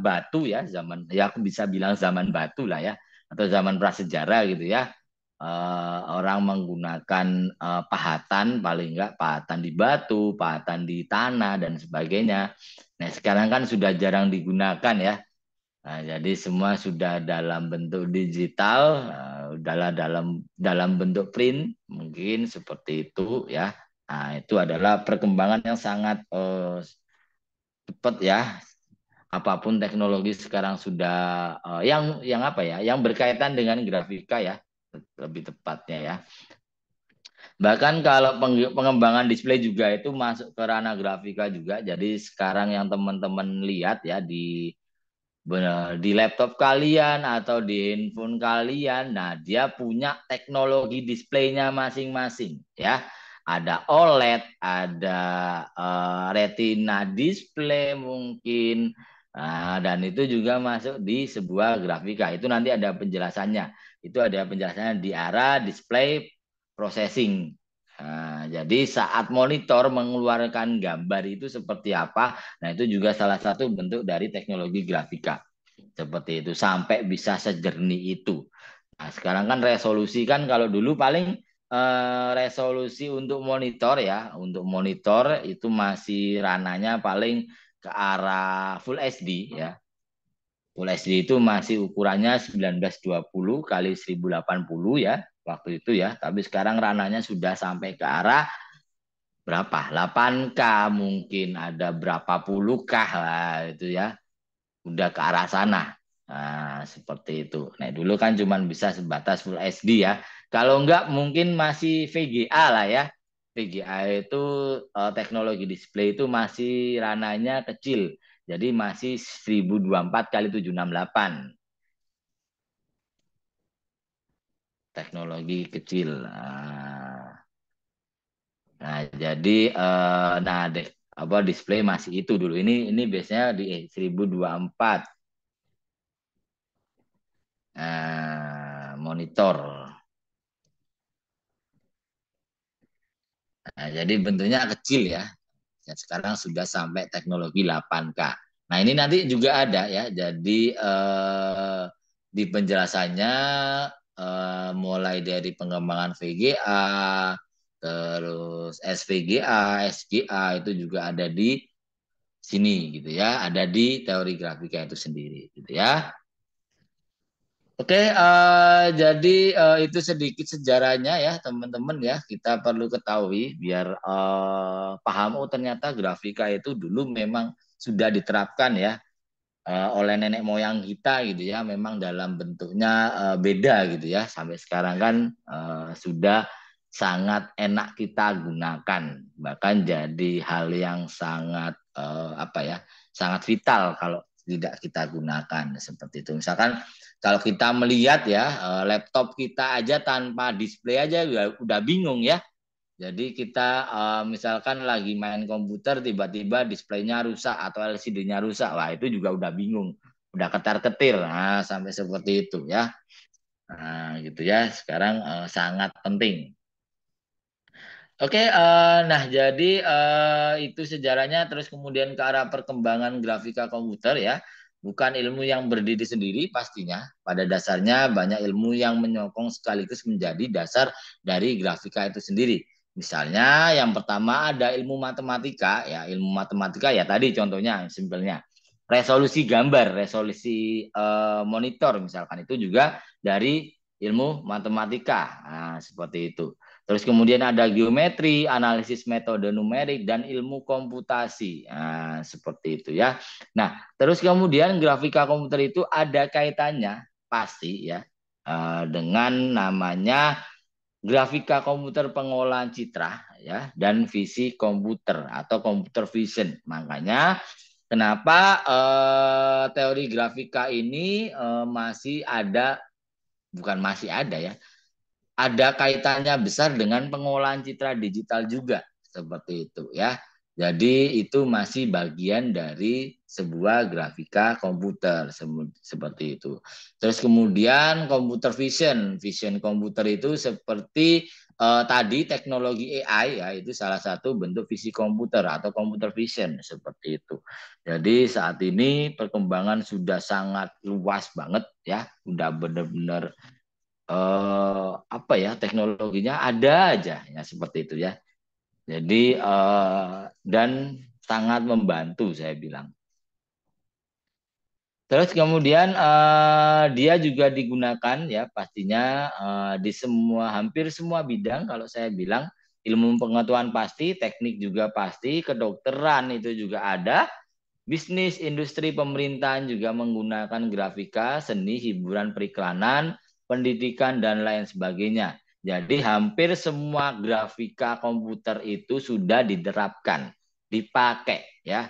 batu ya, zaman ya aku bisa bilang zaman batu lah ya atau zaman prasejarah gitu ya. Eh, orang menggunakan eh, pahatan paling enggak pahatan di batu, pahatan di tanah dan sebagainya. Nah, sekarang kan sudah jarang digunakan ya Nah, jadi semua sudah dalam bentuk digital, eh, dalam dalam dalam bentuk print mungkin seperti itu ya. Nah, itu adalah perkembangan yang sangat eh, cepat ya. Apapun teknologi sekarang sudah eh, yang yang apa ya, yang berkaitan dengan grafika ya, lebih tepatnya ya. Bahkan kalau pengembangan display juga itu masuk ke ranah grafika juga. Jadi sekarang yang teman-teman lihat ya di benar di laptop kalian atau di handphone kalian. Nah, dia punya teknologi displaynya masing-masing ya. Ada OLED, ada uh, retina display mungkin. Nah, dan itu juga masuk di sebuah grafika. Itu nanti ada penjelasannya. Itu ada penjelasannya di arah display processing Nah, jadi saat monitor mengeluarkan gambar itu seperti apa, nah itu juga salah satu bentuk dari teknologi grafika. Seperti itu, sampai bisa sejernih itu. Nah, sekarang kan resolusi kan kalau dulu paling eh, resolusi untuk monitor ya, untuk monitor itu masih ranahnya paling ke arah full HD ya. Full HD itu masih ukurannya 1920 kali 1080 ya waktu itu ya. Tapi sekarang ranahnya sudah sampai ke arah berapa? 8K mungkin ada berapa puluh K lah itu ya. Udah ke arah sana. Nah, seperti itu. Nah, dulu kan cuma bisa sebatas full SD ya. Kalau enggak mungkin masih VGA lah ya. VGA itu eh, teknologi display itu masih ranahnya kecil. Jadi masih 1024 kali 768. teknologi kecil. Ah. Nah, jadi eh, nah deh apa display masih itu dulu. Ini ini biasanya di eh, seribu 1024. empat ah, monitor. Nah, jadi bentuknya kecil ya. Dan ya, sekarang sudah sampai teknologi 8K. Nah, ini nanti juga ada ya. Jadi eh, di penjelasannya Eh, mulai dari pengembangan VGA, terus SVGA, SGA itu juga ada di sini gitu ya, ada di teori grafika itu sendiri gitu ya. Oke, uh, jadi uh, itu sedikit sejarahnya ya teman-teman ya kita perlu ketahui biar uh, paham oh ternyata grafika itu dulu memang sudah diterapkan ya uh, oleh nenek moyang kita gitu ya memang dalam bentuknya uh, beda gitu ya sampai sekarang kan uh, sudah sangat enak kita gunakan bahkan jadi hal yang sangat uh, apa ya sangat vital kalau tidak kita gunakan seperti itu misalkan kalau kita melihat ya laptop kita aja tanpa display aja udah, udah bingung ya jadi kita eh, misalkan lagi main komputer tiba-tiba displaynya rusak atau LCD-nya rusak, wah itu juga udah bingung, udah ketar-ketir, nah, sampai seperti itu ya. Nah, gitu ya. Sekarang uh, sangat penting. Oke, okay, uh, eh, nah jadi uh, itu sejarahnya. Terus kemudian ke arah perkembangan grafika komputer ya, bukan ilmu yang berdiri sendiri pastinya. Pada dasarnya banyak ilmu yang menyokong sekaligus menjadi dasar dari grafika itu sendiri Misalnya yang pertama ada ilmu matematika, ya ilmu matematika ya tadi contohnya simpelnya resolusi gambar, resolusi eh, monitor misalkan itu juga dari ilmu matematika, nah, seperti itu. Terus kemudian ada geometri, analisis metode numerik dan ilmu komputasi, nah, seperti itu ya. Nah terus kemudian grafika komputer itu ada kaitannya pasti ya eh, dengan namanya grafika komputer pengolahan citra ya dan visi komputer atau komputer vision. Makanya kenapa eh, teori grafika ini eh, masih ada bukan masih ada ya. Ada kaitannya besar dengan pengolahan citra digital juga seperti itu ya. Jadi itu masih bagian dari sebuah grafika komputer seperti itu. Terus kemudian komputer vision, vision komputer itu seperti eh, tadi teknologi AI ya itu salah satu bentuk visi komputer atau komputer vision seperti itu. Jadi saat ini perkembangan sudah sangat luas banget ya, sudah benar-benar eh, apa ya teknologinya ada aja ya seperti itu ya. Jadi eh, dan sangat membantu saya bilang. Terus kemudian eh, dia juga digunakan ya pastinya eh, di semua hampir semua bidang kalau saya bilang ilmu pengetahuan pasti, teknik juga pasti, kedokteran itu juga ada, bisnis, industri, pemerintahan juga menggunakan grafika, seni, hiburan, periklanan, pendidikan dan lain sebagainya. Jadi hampir semua grafika komputer itu sudah diterapkan, dipakai ya.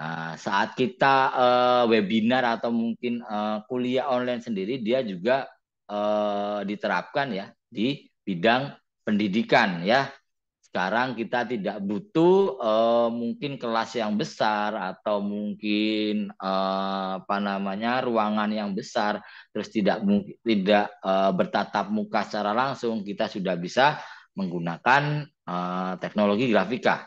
Nah, saat kita eh, webinar atau mungkin eh, kuliah online sendiri dia juga eh, diterapkan ya di bidang pendidikan ya. Sekarang kita tidak butuh uh, mungkin kelas yang besar atau mungkin uh, apa namanya ruangan yang besar, terus tidak tidak uh, bertatap muka secara langsung. Kita sudah bisa menggunakan uh, teknologi grafika,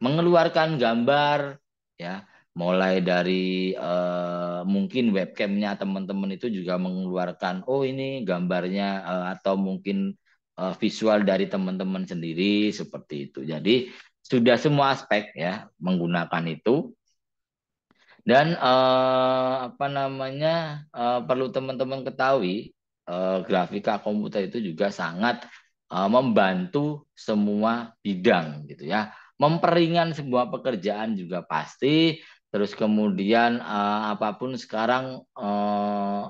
mengeluarkan gambar, ya mulai dari uh, mungkin webcamnya teman-teman itu juga mengeluarkan oh ini gambarnya uh, atau mungkin Eh, visual dari teman-teman sendiri seperti itu. Jadi sudah semua aspek ya menggunakan itu dan eh, apa namanya eh, perlu teman-teman ketahui eh, grafika komputer itu juga sangat eh, membantu semua bidang gitu ya memperingan sebuah pekerjaan juga pasti terus kemudian eh, apapun sekarang eh,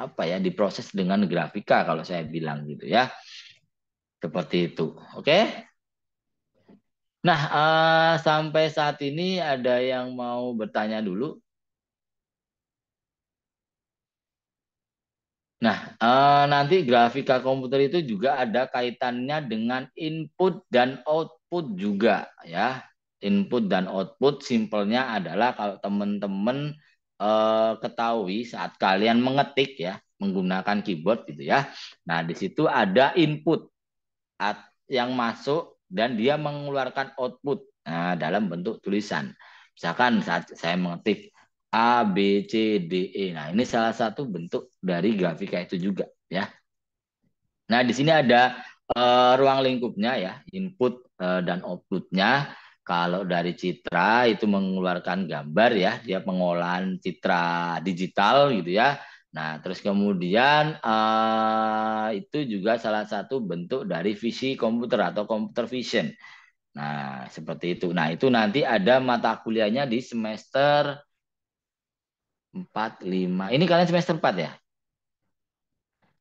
apa ya diproses dengan grafika kalau saya bilang gitu ya seperti itu. Oke? Okay? Nah, uh, sampai saat ini ada yang mau bertanya dulu? Nah, uh, nanti grafika komputer itu juga ada kaitannya dengan input dan output juga ya. Input dan output simpelnya adalah kalau teman-teman uh, ketahui saat kalian mengetik ya menggunakan keyboard gitu ya. Nah, di situ ada input yang masuk dan dia mengeluarkan output nah, dalam bentuk tulisan. Misalkan saat saya mengetik A, B, C, D, E. Nah, ini salah satu bentuk dari grafika itu juga ya. Nah, di sini ada uh, ruang lingkupnya ya, input uh, dan outputnya. Kalau dari citra itu mengeluarkan gambar ya, dia pengolahan citra digital gitu ya. Nah, terus kemudian uh, itu juga salah satu bentuk dari visi komputer atau computer vision. Nah, seperti itu. Nah, itu nanti ada mata kuliahnya di semester 4, 5. Ini kalian semester 4 ya?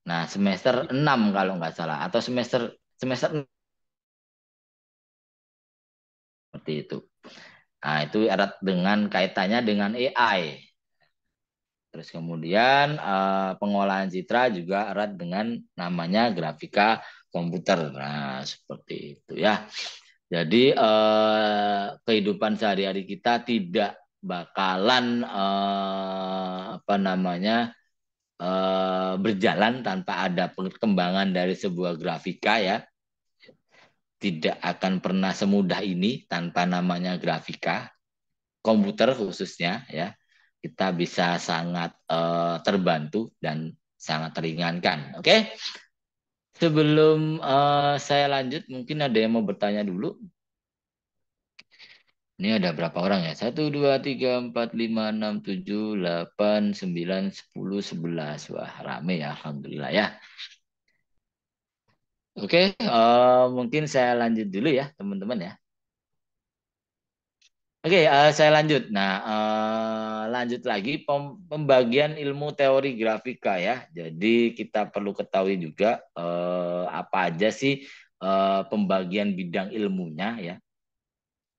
Nah, semester 6 iya. kalau nggak salah. Atau semester semester 6. Seperti itu. Nah, itu erat dengan kaitannya dengan AI. Terus kemudian eh, pengolahan citra juga erat dengan namanya grafika komputer. Nah, seperti itu ya. Jadi eh, kehidupan sehari-hari kita tidak bakalan eh, apa namanya berjalan tanpa ada perkembangan dari sebuah grafika ya. Tidak akan pernah semudah ini tanpa namanya grafika komputer khususnya ya kita bisa sangat uh, terbantu dan sangat teringankan. Oke, okay? sebelum uh, saya lanjut, mungkin ada yang mau bertanya dulu. Ini ada berapa orang ya? 1, 2, 3, 4, 5, 6, 7, 8, 9, 10, 11. Wah, rame ya. Alhamdulillah ya. Oke, okay, uh, eh, mungkin saya lanjut dulu ya, teman-teman ya. Oke, okay, uh, eh, saya lanjut. Nah, uh, lanjut lagi pembagian ilmu teori grafika ya. Jadi kita perlu ketahui juga uh, apa aja sih uh, pembagian bidang ilmunya ya.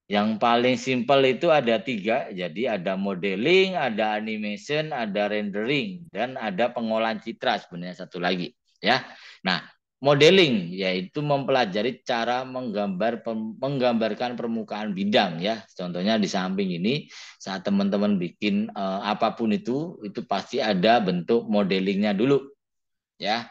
Yang paling simpel itu ada tiga. Jadi ada modeling, ada animation, ada rendering, dan ada pengolahan citra sebenarnya satu lagi ya. Nah, modeling yaitu mempelajari cara menggambar menggambarkan permukaan bidang ya. Contohnya di samping ini saat teman-teman bikin eh, apapun itu itu pasti ada bentuk modelingnya dulu ya.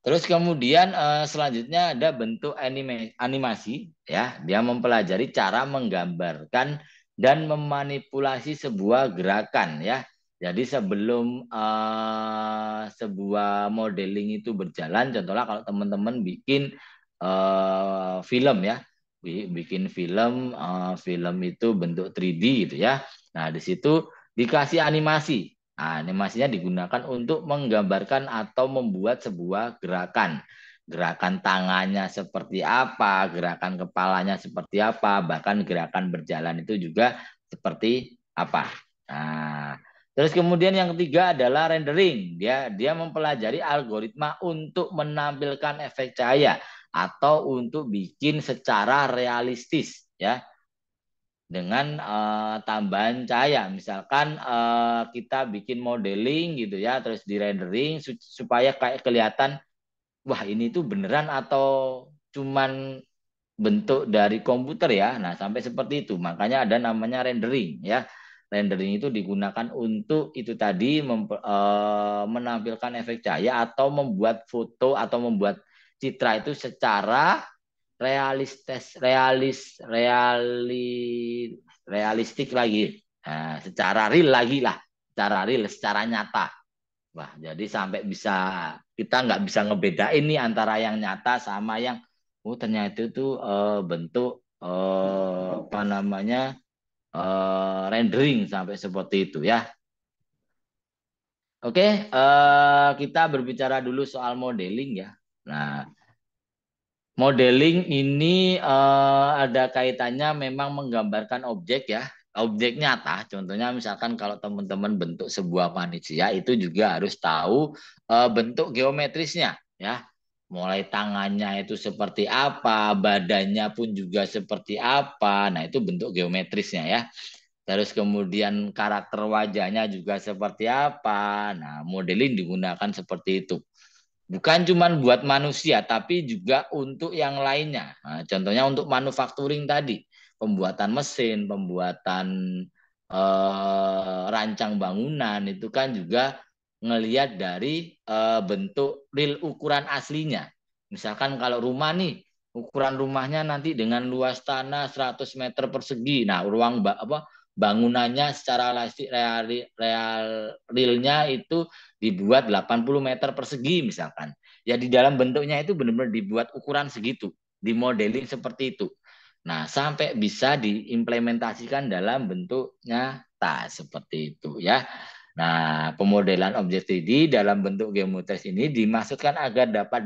Terus kemudian eh, selanjutnya ada bentuk anime, animasi ya. Dia mempelajari cara menggambarkan dan memanipulasi sebuah gerakan ya. Jadi sebelum uh, sebuah modeling itu berjalan, contohnya kalau teman-teman bikin uh, film ya, bikin film, uh, film itu bentuk 3D gitu ya. Nah di situ dikasih animasi, nah, animasinya digunakan untuk menggambarkan atau membuat sebuah gerakan gerakan tangannya seperti apa, gerakan kepalanya seperti apa, bahkan gerakan berjalan itu juga seperti apa. Nah, Terus kemudian yang ketiga adalah rendering. Dia ya. dia mempelajari algoritma untuk menampilkan efek cahaya atau untuk bikin secara realistis ya dengan uh, tambahan cahaya. Misalkan uh, kita bikin modeling gitu ya, terus di rendering supaya kayak kelihatan wah ini tuh beneran atau cuman bentuk dari komputer ya. Nah, sampai seperti itu. Makanya ada namanya rendering ya rendering itu digunakan untuk itu tadi memper, uh, menampilkan efek cahaya atau membuat foto atau membuat citra itu secara realistis realis reali realistik lagi nah, secara real lagi lah secara real secara nyata wah jadi sampai bisa kita nggak bisa ngebedain nih antara yang nyata sama yang oh ternyata itu uh, bentuk uh, apa namanya uh, rendering sampai seperti itu ya. Oke, okay, uh, eh, kita berbicara dulu soal modeling ya. Nah, modeling ini uh, ada kaitannya memang menggambarkan objek ya, objek nyata. Contohnya misalkan kalau teman-teman bentuk sebuah panitia itu juga harus tahu uh, bentuk geometrisnya ya mulai tangannya itu seperti apa, badannya pun juga seperti apa. Nah, itu bentuk geometrisnya ya. Terus kemudian karakter wajahnya juga seperti apa. Nah, modeling digunakan seperti itu. Bukan cuma buat manusia, tapi juga untuk yang lainnya. Nah, contohnya untuk manufacturing tadi, pembuatan mesin, pembuatan eh, rancang bangunan itu kan juga ngelihat dari e, bentuk real ukuran aslinya. Misalkan kalau rumah nih, ukuran rumahnya nanti dengan luas tanah 100 meter persegi. Nah, ruang ba apa bangunannya secara real, real realnya itu dibuat 80 meter persegi misalkan. Ya di dalam bentuknya itu benar-benar dibuat ukuran segitu, dimodeling seperti itu. Nah, sampai bisa diimplementasikan dalam bentuknya tak seperti itu ya. Nah, pemodelan objek 3D dalam bentuk geometris ini dimaksudkan agar dapat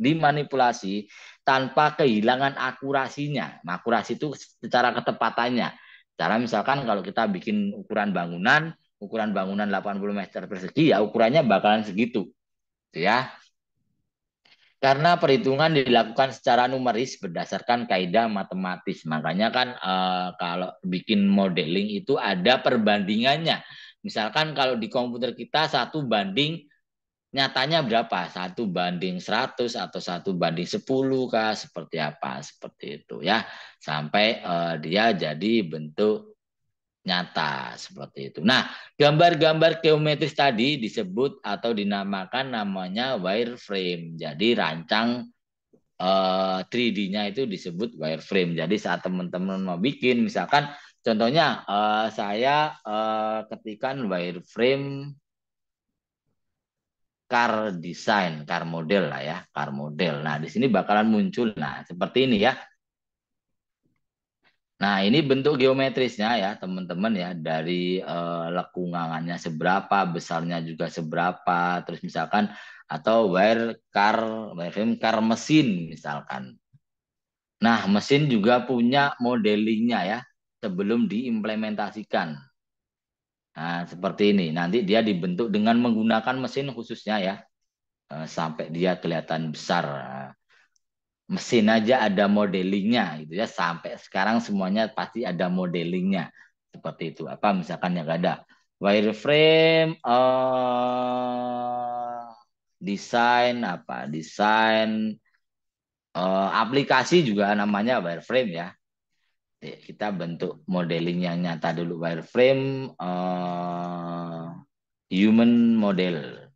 dimanipulasi tanpa kehilangan akurasinya. Nah, akurasi itu secara ketepatannya. Cara misalkan kalau kita bikin ukuran bangunan, ukuran bangunan 80 meter persegi, ya ukurannya bakalan segitu. Gitu ya. Karena perhitungan dilakukan secara numeris berdasarkan kaidah matematis. Makanya kan e, kalau bikin modeling itu ada perbandingannya Misalkan kalau di komputer kita satu banding nyatanya berapa? Satu banding 100 atau satu banding 10 kah? Seperti apa? Seperti itu ya. Sampai uh, dia jadi bentuk nyata seperti itu. Nah, gambar-gambar geometris tadi disebut atau dinamakan namanya wireframe. Jadi rancang uh, eh, 3D-nya itu disebut wireframe. Jadi saat teman-teman mau bikin misalkan Contohnya uh, saya uh, eh, ketikan wireframe car design, car model lah ya, car model. Nah, di sini bakalan muncul nah seperti ini ya. Nah, ini bentuk geometrisnya ya, teman-teman ya, dari uh, eh, lekungangannya seberapa, besarnya juga seberapa, terus misalkan atau wire car, wireframe car mesin misalkan. Nah, mesin juga punya modelingnya ya sebelum diimplementasikan. Nah, seperti ini. Nanti dia dibentuk dengan menggunakan mesin khususnya ya. Eh, sampai dia kelihatan besar. Nah, mesin aja ada modelingnya gitu ya. Sampai sekarang semuanya pasti ada modelingnya. Seperti itu. Apa misalkan yang ada wireframe uh, desain apa desain uh, aplikasi juga namanya wireframe ya kita bentuk modeling yang nyata dulu wireframe uh, human model.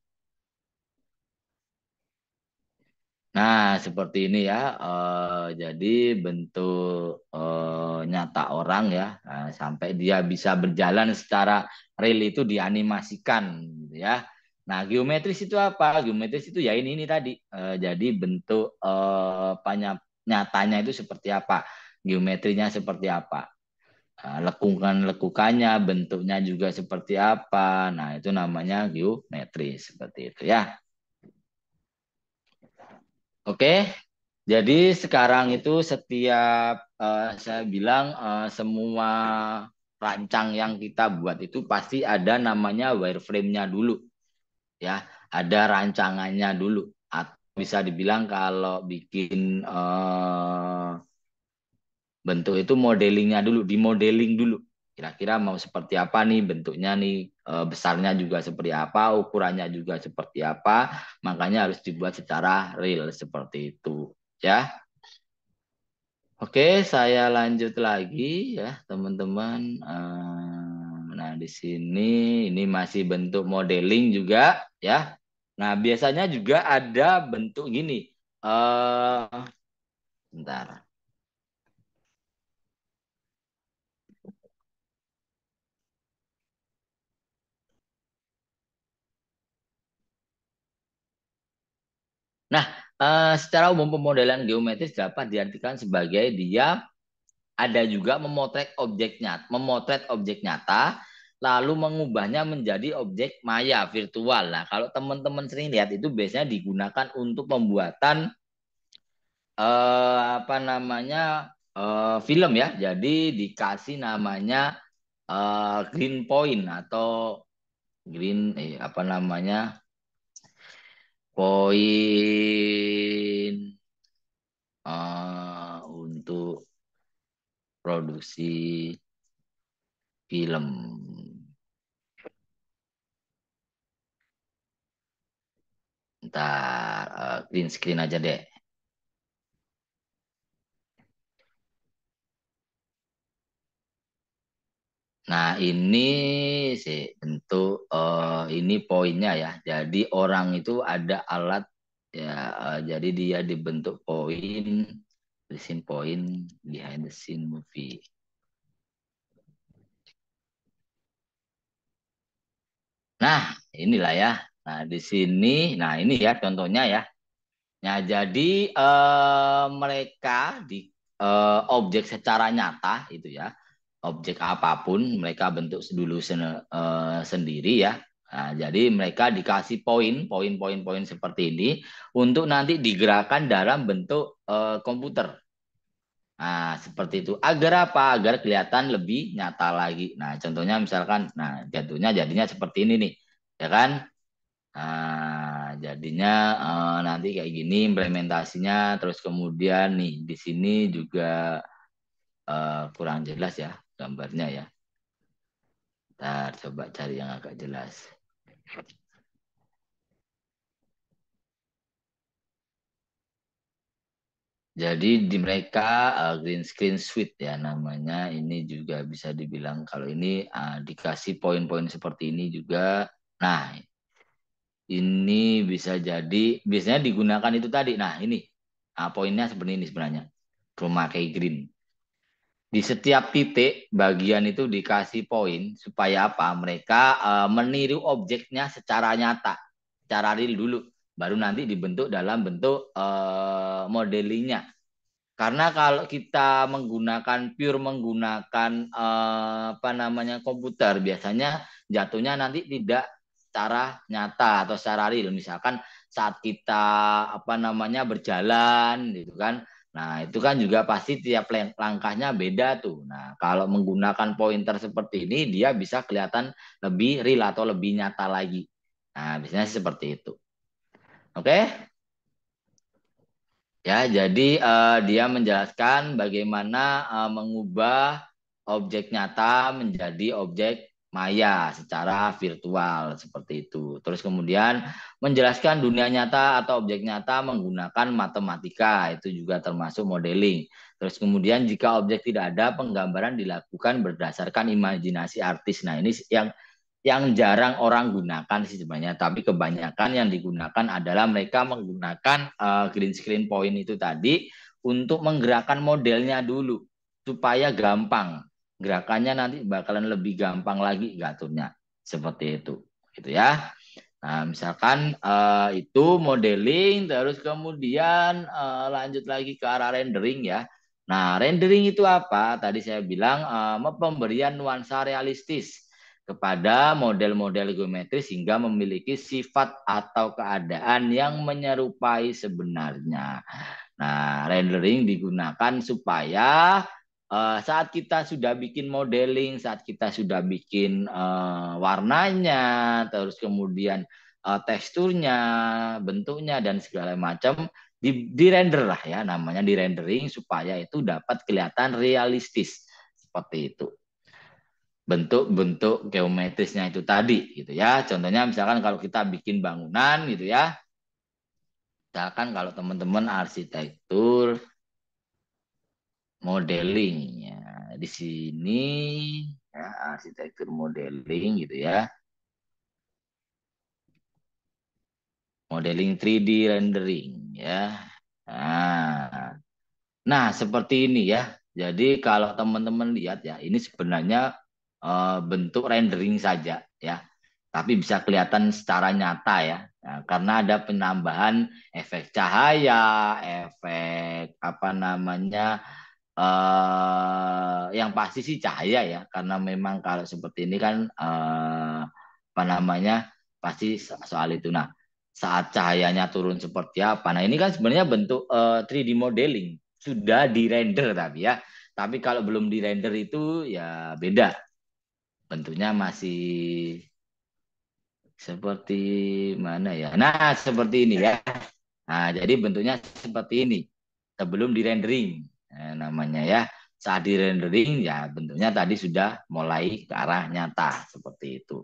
Nah, seperti ini ya. Uh, jadi bentuk uh, nyata orang ya uh, sampai dia bisa berjalan secara real itu dianimasikan gitu ya. Nah, geometris itu apa? Geometris itu ya ini ini tadi. Uh, jadi bentuk uh, nyatanya itu seperti apa? geometrinya seperti apa nah, lekukan lekukannya bentuknya juga seperti apa nah itu namanya geometri seperti itu ya oke jadi sekarang itu setiap uh, saya bilang uh, semua rancang yang kita buat itu pasti ada namanya wireframe-nya dulu ya ada rancangannya dulu atau bisa dibilang kalau bikin uh, bentuk itu modelingnya dulu, di modeling dulu. Kira-kira mau seperti apa nih bentuknya nih, e, besarnya juga seperti apa, ukurannya juga seperti apa. Makanya harus dibuat secara real seperti itu, ya. Oke, saya lanjut lagi ya, teman-teman. E, nah, di sini ini masih bentuk modeling juga, ya. Nah, biasanya juga ada bentuk gini. Eh, bentar. Nah, eh, secara umum pemodelan geometris dapat diartikan sebagai dia ada juga memotret objek nyata, memotret objek nyata, lalu mengubahnya menjadi objek maya virtual. Nah, kalau teman-teman sering lihat itu biasanya digunakan untuk pembuatan eh, apa namanya uh, film ya. Jadi dikasih namanya uh, green point atau green eh, apa namanya poin uh, untuk produksi film. Ntar uh, green screen aja deh. Nah, ini sih tentu uh, eh, ini poinnya ya. Jadi orang itu ada alat ya uh, jadi dia dibentuk poin the scene poin behind the scene movie. Nah, inilah ya. Nah, di sini nah ini ya contohnya ya. Nah, jadi uh, mereka di uh, objek secara nyata itu ya objek apapun mereka bentuk dulu sen uh, eh, sendiri ya Nah, jadi mereka dikasih poin, poin-poin, poin seperti ini untuk nanti digerakkan dalam bentuk uh, komputer. Nah, seperti itu. Agar apa? Agar kelihatan lebih nyata lagi. Nah, contohnya misalkan, nah jatuhnya jadinya seperti ini nih, ya kan? Nah, jadinya uh, nanti kayak gini implementasinya. Terus kemudian nih di sini juga uh, kurang jelas ya gambarnya ya. Ntar coba cari yang agak jelas. Jadi di mereka uh, green screen suite ya namanya ini juga bisa dibilang kalau ini uh, dikasih poin-poin seperti ini juga. Nah, ini bisa jadi biasanya digunakan itu tadi. Nah, ini uh, poinnya seperti ini sebenarnya rumah kayak green di setiap titik bagian itu dikasih poin supaya apa? Mereka e, meniru objeknya secara nyata, secara real dulu, baru nanti dibentuk dalam bentuk e, eh, modelingnya. Karena kalau kita menggunakan pure menggunakan e, apa namanya komputer biasanya jatuhnya nanti tidak secara nyata atau secara real. Misalkan saat kita apa namanya berjalan gitu kan Nah, itu kan juga pasti tiap langkahnya beda tuh. Nah, kalau menggunakan pointer seperti ini, dia bisa kelihatan lebih real atau lebih nyata lagi. Nah, biasanya seperti itu. Oke? Okay? Ya, jadi uh, dia menjelaskan bagaimana uh, mengubah objek nyata menjadi objek maya secara virtual seperti itu. Terus kemudian menjelaskan dunia nyata atau objek nyata menggunakan matematika itu juga termasuk modeling. Terus kemudian jika objek tidak ada penggambaran dilakukan berdasarkan imajinasi artis. Nah, ini yang yang jarang orang gunakan sih sebenarnya, tapi kebanyakan yang digunakan adalah mereka menggunakan uh, green screen point itu tadi untuk menggerakkan modelnya dulu supaya gampang gerakannya nanti bakalan lebih gampang lagi gaturnya seperti itu gitu ya nah misalkan uh, itu modeling terus kemudian uh, lanjut lagi ke arah rendering ya nah rendering itu apa tadi saya bilang uh, pemberian nuansa realistis kepada model-model geometris hingga memiliki sifat atau keadaan yang menyerupai sebenarnya. Nah, rendering digunakan supaya Eh, saat kita sudah bikin modeling, saat kita sudah bikin uh, warnanya, terus kemudian uh, teksturnya, bentuknya dan segala macam di, di render lah ya namanya di rendering supaya itu dapat kelihatan realistis seperti itu bentuk-bentuk geometrisnya itu tadi gitu ya contohnya misalkan kalau kita bikin bangunan gitu ya misalkan kalau teman-teman arsitektur modeling. Ya, di sini ya arsitektur modeling gitu ya. Modeling 3D rendering ya. Nah, nah seperti ini ya. Jadi kalau teman-teman lihat ya, ini sebenarnya uh, bentuk rendering saja ya. Tapi bisa kelihatan secara nyata ya. Nah, karena ada penambahan efek cahaya, efek apa namanya uh, yang pasti sih cahaya ya karena memang kalau seperti ini kan uh, apa namanya pasti soal itu nah saat cahayanya turun seperti apa nah ini kan sebenarnya bentuk uh, eh, 3D modeling sudah di render tapi ya tapi kalau belum di render itu ya beda bentuknya masih seperti mana ya nah seperti ini ya nah jadi bentuknya seperti ini sebelum di rendering Eh, namanya ya saat di rendering ya bentuknya tadi sudah mulai ke arah nyata seperti itu.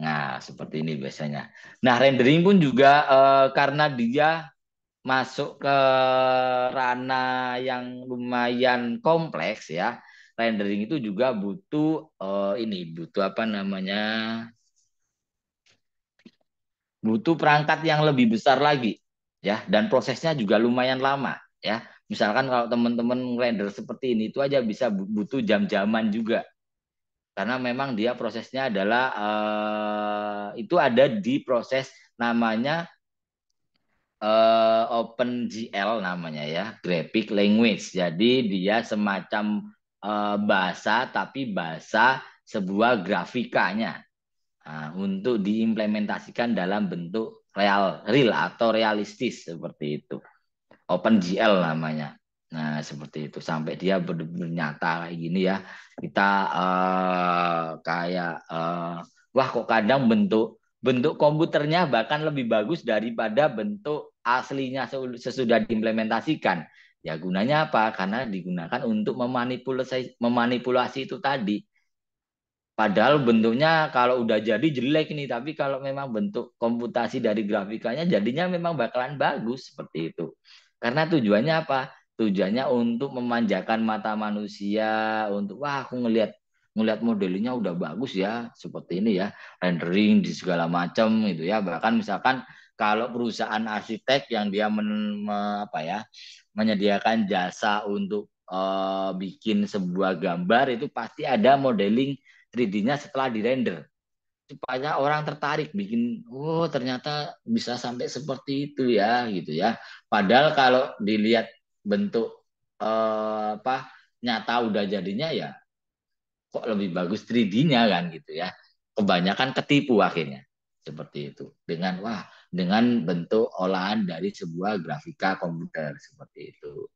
Nah, seperti ini biasanya. Nah, rendering pun juga eh, karena dia masuk ke ranah yang lumayan kompleks ya. Rendering itu juga butuh eh, ini, butuh apa namanya? Butuh perangkat yang lebih besar lagi ya dan prosesnya juga lumayan lama ya. Misalkan kalau teman-teman render seperti ini itu aja bisa butuh jam-jaman juga. Karena memang dia prosesnya adalah uh, itu ada di proses namanya uh, OpenGL namanya ya, Graphic Language. Jadi dia semacam uh, bahasa tapi bahasa sebuah grafikanya. Nah, untuk diimplementasikan dalam bentuk real, real atau realistis seperti itu. Open GL namanya. Nah, seperti itu sampai dia benar-benar nyata kayak gini ya. Kita uh, kayak uh, wah kok kadang bentuk bentuk komputernya bahkan lebih bagus daripada bentuk aslinya sesudah diimplementasikan. Ya gunanya apa? Karena digunakan untuk memanipulasi memanipulasi itu tadi. Padahal bentuknya kalau udah jadi jelek nih, tapi kalau memang bentuk komputasi dari grafikanya jadinya memang bakalan bagus seperti itu. Karena tujuannya apa? Tujuannya untuk memanjakan mata manusia, untuk wah aku ngelihat ngelihat modelnya udah bagus ya seperti ini ya rendering di segala macam gitu ya bahkan misalkan kalau perusahaan arsitek yang dia men, me, apa ya menyediakan jasa untuk e, bikin sebuah gambar itu pasti ada modeling 3D-nya setelah di render supaya orang tertarik bikin oh ternyata bisa sampai seperti itu ya gitu ya padahal kalau dilihat bentuk eh, apa nyata udah jadinya ya kok lebih bagus 3D-nya kan gitu ya kebanyakan ketipu akhirnya seperti itu dengan wah dengan bentuk olahan dari sebuah grafika komputer seperti itu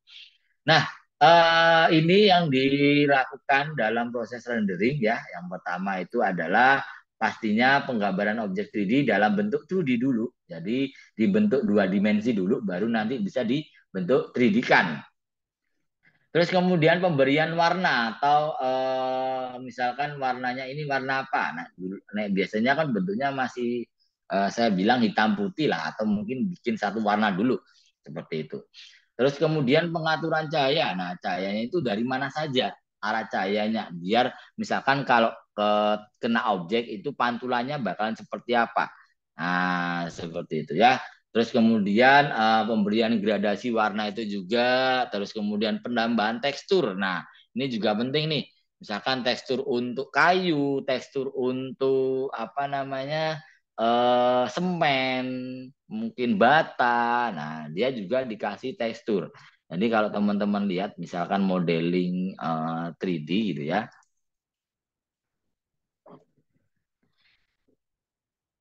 nah eh, ini yang dilakukan dalam proses rendering ya yang pertama itu adalah pastinya penggambaran objek 3D dalam bentuk 2D dulu. Jadi dibentuk dua dimensi dulu, baru nanti bisa dibentuk 3D-kan. Terus kemudian pemberian warna atau eh, misalkan warnanya ini warna apa? Nah, nah, biasanya kan bentuknya masih eh, saya bilang hitam putih lah atau mungkin bikin satu warna dulu seperti itu. Terus kemudian pengaturan cahaya. Nah, cahayanya itu dari mana saja arah cahayanya. Biar misalkan kalau kena objek itu pantulannya bakalan seperti apa. Nah, seperti itu ya. Terus kemudian uh, pemberian gradasi warna itu juga, terus kemudian penambahan tekstur. Nah, ini juga penting nih. Misalkan tekstur untuk kayu, tekstur untuk apa namanya uh, semen, mungkin bata. Nah, dia juga dikasih tekstur. Jadi kalau teman-teman lihat, misalkan modeling uh, eh, 3D gitu ya,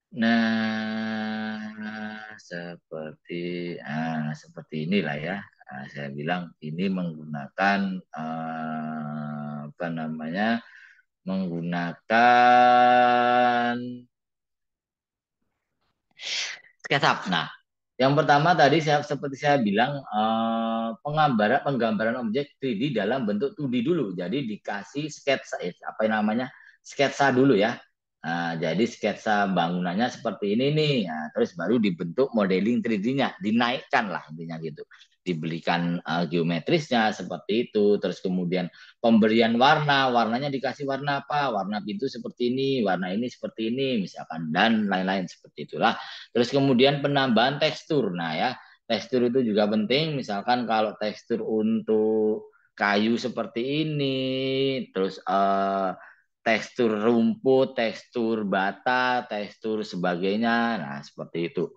Nah, seperti nah, seperti inilah ya. Nah, saya bilang ini menggunakan uh, apa namanya? menggunakan SketchUp. Nah, yang pertama tadi saya seperti saya bilang uh, ah, penggambaran penggambaran objek 3D dalam bentuk 2D dulu. Jadi dikasih sketsa eh, apa namanya? sketsa dulu ya. Nah, jadi sketsa bangunannya seperti ini nih. Nah, terus baru dibentuk modeling 3D-nya, dinaikkan lah intinya gitu. Dibelikan uh, geometrisnya seperti itu. Terus kemudian pemberian warna, warnanya dikasih warna apa? Warna pintu seperti ini, warna ini seperti ini, misalkan dan lain-lain seperti itulah. Terus kemudian penambahan tekstur. Nah, ya, tekstur itu juga penting. Misalkan kalau tekstur untuk kayu seperti ini, terus uh, tekstur rumput, tekstur bata, tekstur sebagainya. Nah, seperti itu.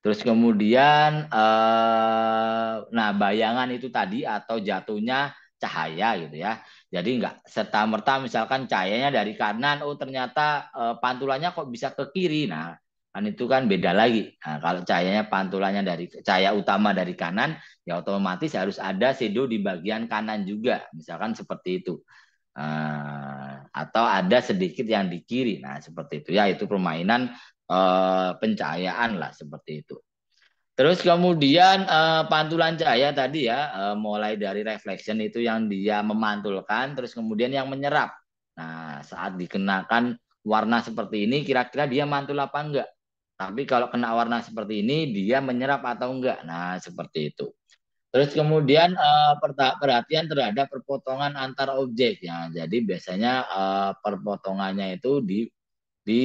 Terus kemudian eh, nah bayangan itu tadi atau jatuhnya cahaya gitu ya. Jadi enggak serta merta misalkan cahayanya dari kanan oh ternyata eh, pantulannya kok bisa ke kiri. Nah, kan itu kan beda lagi. Nah, kalau cahayanya pantulannya dari cahaya utama dari kanan, ya otomatis harus ada sedo di bagian kanan juga, misalkan seperti itu. Ah, atau ada sedikit yang di kiri. Nah, seperti itu ya, itu permainan uh, pencahayaan lah seperti itu. Terus kemudian uh, pantulan cahaya tadi ya, uh, mulai dari reflection itu yang dia memantulkan, terus kemudian yang menyerap. Nah, saat dikenakan warna seperti ini, kira-kira dia mantul apa enggak? Tapi kalau kena warna seperti ini, dia menyerap atau enggak? Nah, seperti itu. Terus kemudian uh, perhatian terhadap perpotongan antar objek ya. Jadi biasanya uh, perpotongannya itu di di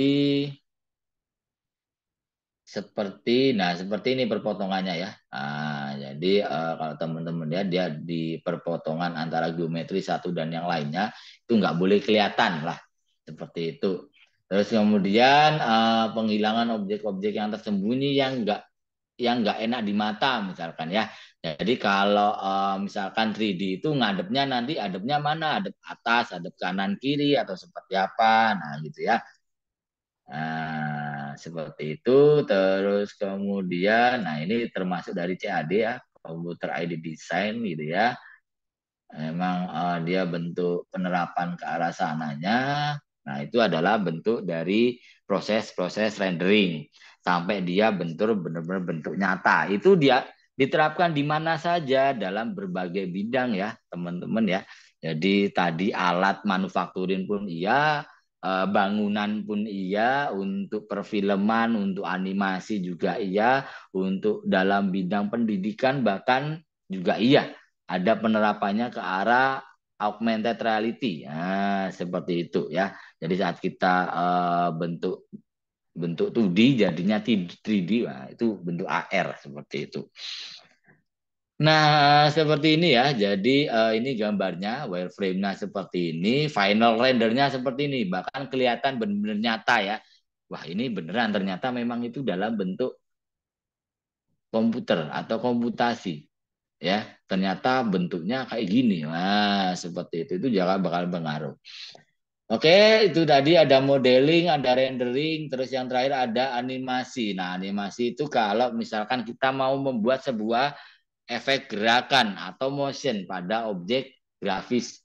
seperti nah seperti ini perpotongannya ya. Nah, jadi uh, kalau teman-teman lihat dia di perpotongan antara geometri satu dan yang lainnya itu nggak boleh kelihatan lah seperti itu. Terus kemudian uh, penghilangan objek-objek yang tersembunyi yang nggak yang nggak enak di mata misalkan ya jadi kalau eh, misalkan 3D itu ngadepnya nanti adepnya mana? Adep atas, adep kanan kiri atau seperti apa? Nah, gitu ya. Nah, seperti itu terus kemudian nah ini termasuk dari CAD ya, komputer ID design gitu ya. Memang uh, dia bentuk penerapan ke arah sananya. Nah, itu adalah bentuk dari proses-proses rendering sampai dia bentur benar-benar bentuk nyata. Itu dia diterapkan di mana saja dalam berbagai bidang ya teman-teman ya. Jadi tadi alat manufakturin pun iya, eh, bangunan pun iya, untuk perfilman, untuk animasi juga iya, untuk dalam bidang pendidikan bahkan juga iya. Ada penerapannya ke arah augmented reality, nah, seperti itu ya. Jadi saat kita eh, bentuk bentuk 2D jadinya 3D nah, itu bentuk AR seperti itu. Nah, seperti ini ya. Jadi uh, ini gambarnya, wireframe-nya seperti ini, final rendernya seperti ini, bahkan kelihatan benar-benar nyata ya. Wah, ini beneran ternyata memang itu dalam bentuk komputer atau komputasi. Ya, ternyata bentuknya kayak gini. Nah, seperti itu itu jangan bakal pengaruh. Oke, itu tadi ada modeling, ada rendering, terus yang terakhir ada animasi. Nah, animasi itu kalau misalkan kita mau membuat sebuah efek gerakan atau motion pada objek grafis.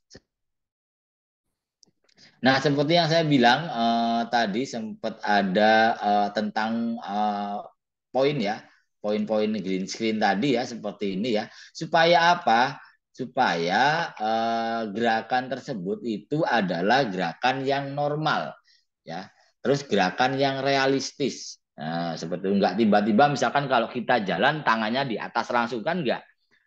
Nah, seperti yang saya bilang eh, tadi sempat ada eh, tentang eh, poin ya, poin-poin green screen tadi ya seperti ini ya. Supaya apa? supaya eh, gerakan tersebut itu adalah gerakan yang normal ya terus gerakan yang realistis nah, seperti nggak tiba-tiba misalkan kalau kita jalan tangannya di atas langsung kan nggak